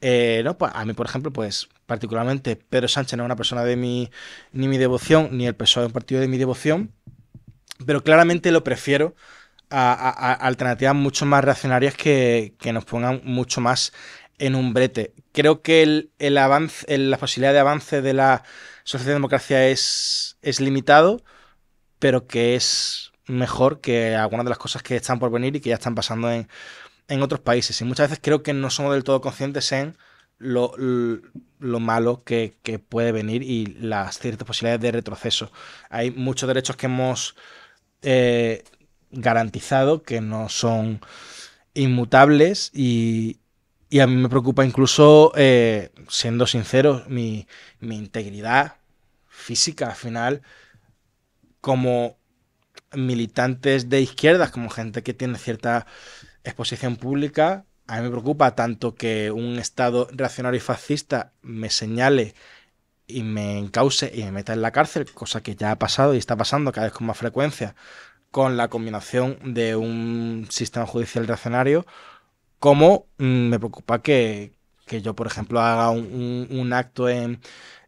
Eh, pues, a mí, por ejemplo, pues particularmente Pedro Sánchez no es una persona de mi, ni mi devoción, ni el PSOE es un partido de mi devoción, pero claramente lo prefiero a, alternativas mucho más reaccionarias que, nos pongan mucho más en un brete. Creo que el, avance, la posibilidad de avance de la de es, es limitado, pero que es mejor que algunas de las cosas que están por venir y que ya están pasando en en otros países. Y muchas veces creo que no somos del todo conscientes en lo, lo, malo que, puede venir y las ciertas posibilidades de retroceso. Hay muchos derechos que hemos eh, garantizado que no son inmutables y, a mí me preocupa incluso, eh, siendo sincero, mi integridad física al final como militantes de izquierdas, como gente que tiene cierta exposición pública, a mí me preocupa tanto que un Estado reaccionario y fascista me señale y me encauce y me meta en la cárcel, cosa que ya ha pasado y está pasando cada vez con más frecuencia, con la combinación de un sistema judicial reaccionario, como mm, me preocupa que, yo, por ejemplo, haga un, acto en,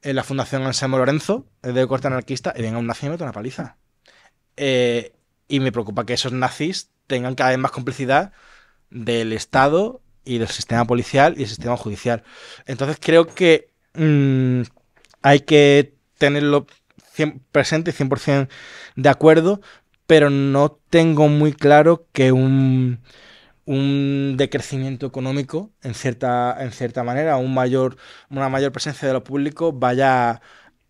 la Fundación Anselmo Lorenzo de corte anarquista y venga un nazi y una paliza. Eh, y me preocupa que esos nazis tengan cada vez más complicidad del Estado y del sistema policial y del sistema judicial. Entonces creo que mm, hay que tenerlo presente y 100% de acuerdo, pero no tengo muy claro que un, decrecimiento económico, en cierta, en cierta manera, un mayor, una mayor presencia de lo público vaya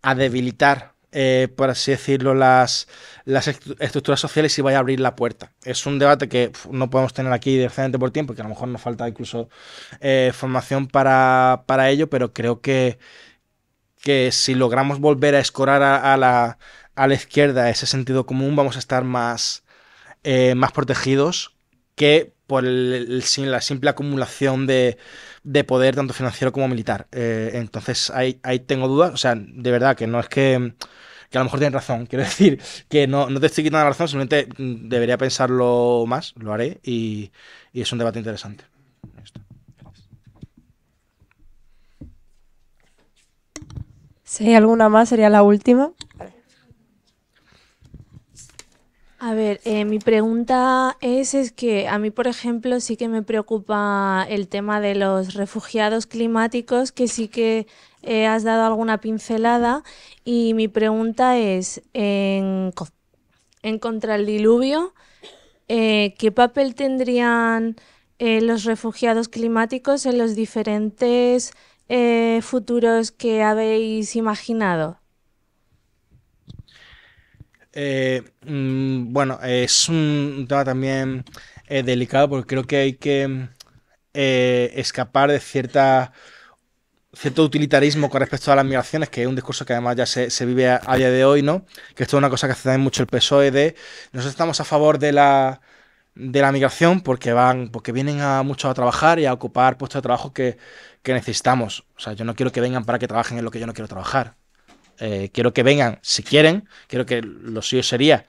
a debilitar eh, por así decirlo, las, las estructuras sociales y vaya a abrir la puerta. Es un debate que no podemos tener aquí directamente por tiempo, que a lo mejor nos falta incluso eh, formación para, ello, pero creo que, que si logramos volver a escorar a, la, a izquierda ese sentido común, vamos a estar más, eh, más protegidos que por la simple acumulación de, poder tanto financiero como militar. entonces ahí tengo dudas, o sea, de verdad que no es que que a lo mejor tienen razón. Quiero decir que no, te estoy quitando la razón, simplemente mm, debería pensarlo más, lo haré y, es un debate interesante. Si hay alguna más, sería la última. A ver, eh, mi pregunta es, es que a mí, por ejemplo, sí que me preocupa el tema de los refugiados climáticos, que sí que eh, has dado alguna pincelada y mi pregunta es, en, Contra el Diluvio, eh, ¿qué papel tendrían eh, los refugiados climáticos en los diferentes futuros que habéis imaginado? Mm, bueno, es un tema también delicado porque creo que hay que escapar de cierta cierto utilitarismo con respecto a las migraciones, que es un discurso que además ya se, vive a, día de hoy, ¿no? Que esto es una cosa que hace también mucho el PSOE de nosotros estamos a favor de la de la migración porque van porque vienen a muchos a trabajar y a ocupar puestos de trabajo que, necesitamos. O sea, yo no quiero que vengan para que trabajen en lo que yo no quiero trabajar. Eh, quiero que vengan si quieren, quiero que lo suyo sería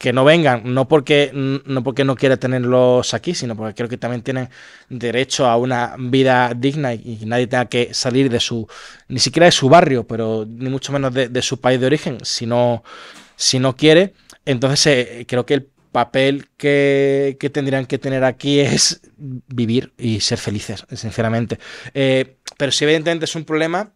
que no vengan, no porque no, porque no quiera tenerlos aquí, sino porque creo que también tienen derecho a una vida digna y, nadie tenga que salir de su, ni siquiera de su barrio, pero ni mucho menos de, su país de origen, si no, si no quiere. Entonces eh, creo que el papel que, tendrían que tener aquí es vivir y ser felices, sinceramente. Eh, pero si evidentemente es un problema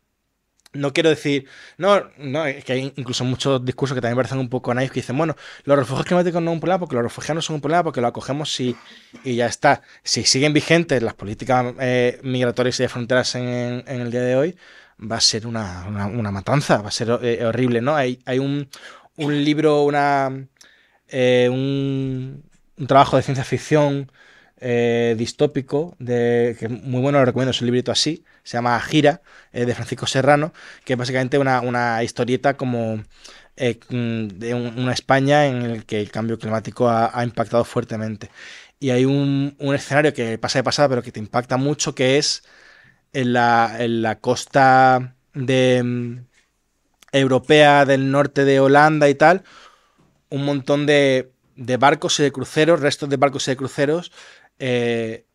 no quiero decir, no, no, es que hay incluso muchos discursos que también parecen un poco naivos que dicen, bueno, los refugios climáticos no son un problema porque los refugiados no son un problema porque lo acogemos y ya está. Si siguen vigentes las políticas eh, migratorias y de fronteras en, el día de hoy, va a ser una, matanza, va a ser eh, horrible, ¿no? Hay, hay un, un libro, una, eh, un trabajo de ciencia ficción eh, distópico, de, que muy bueno, lo recomiendo, es un librito así, se llama Gira, eh, de Francisco Serrano, que es básicamente una, historieta como eh, de una España en la que el cambio climático ha, impactado fuertemente. Y hay un, escenario que pasa de pasada, pero que te impacta mucho, que es en la, costa de, mm, europea del norte de Holanda y tal, un montón de, de barcos y de cruceros, restos de barcos y de cruceros, eh,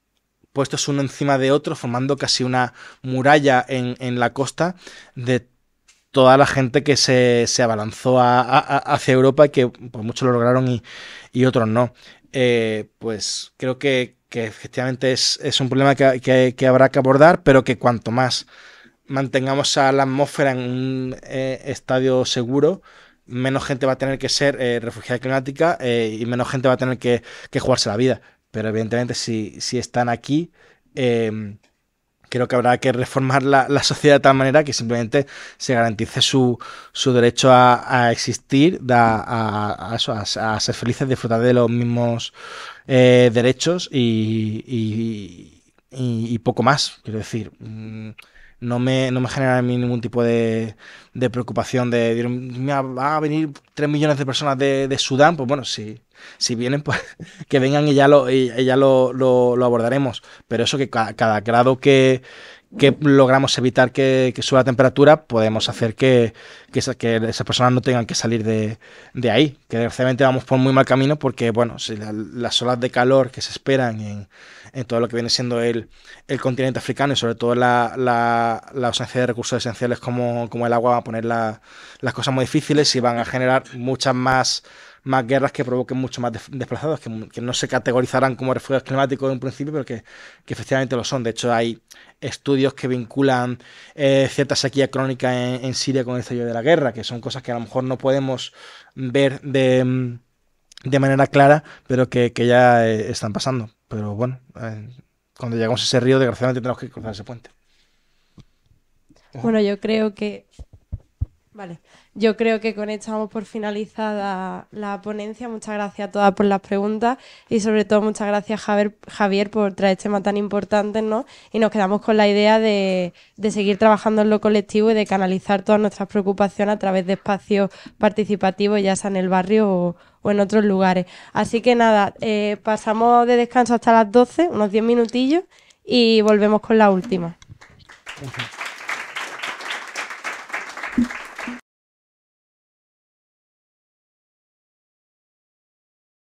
puestos uno encima de otro, formando casi una muralla en, la costa de toda la gente que se, abalanzó hacia Europa y que muchos lo lograron y, otros no. Eh, pues creo que, efectivamente es, un problema que, habrá que abordar, pero que cuanto más mantengamos a la atmósfera en un eh, estadio seguro, menos gente va a tener que ser refugiada climática y menos gente va a tener que, que jugarse la vida. Pero evidentemente si, están aquí, em, creo que habrá que reformar la, sociedad de tal manera que simplemente se garantice su, derecho a, existir, a, a, ser felices, disfrutar de los mismos eh, derechos y, poco más. Quiero decir, mm, no me, no me genera a mí ningún tipo de, preocupación de, de, va a venir 3 millones de personas de, Sudán, pues bueno, sí si vienen, pues [laughs] que vengan y ya lo, y, lo, abordaremos. Pero eso que cada grado que, logramos evitar que, suba la temperatura, podemos hacer que, que esas personas no tengan que salir de, ahí. Que desgraciadamente vamos por muy mal camino porque, bueno, las olas de calor que se esperan en, todo lo que viene siendo el, continente africano y sobre todo la, ausencia de recursos esenciales como, como, el agua va a poner las cosas muy difíciles y van a generar muchas más más guerras que provoquen mucho más desplazados, que, no se categorizarán como refugiados climáticos en un principio, pero que, efectivamente lo son. De hecho, hay estudios que vinculan eh, cierta sequía crónica en, Siria con el estallido de la guerra, que son cosas que a lo mejor no podemos ver de, mm, manera clara, pero que, ya eh, están pasando. Pero bueno, eh, cuando llegamos a ese río, desgraciadamente tenemos que cruzar ese puente. Bueno, yo creo que... Vale. Yo creo que con esto vamos por finalizada la ponencia. Muchas gracias a todas por las preguntas y sobre todo muchas gracias Javier, Javier por traer este tema tan importantes, ¿no? Y nos quedamos con la idea de, de seguir trabajando en lo colectivo y de canalizar todas nuestras preocupaciones a través de espacios participativos, ya sea en el barrio o, en otros lugares. Así que nada, eh, pasamos de descanso hasta las 12, unos 10 minutillos, y volvemos con la última.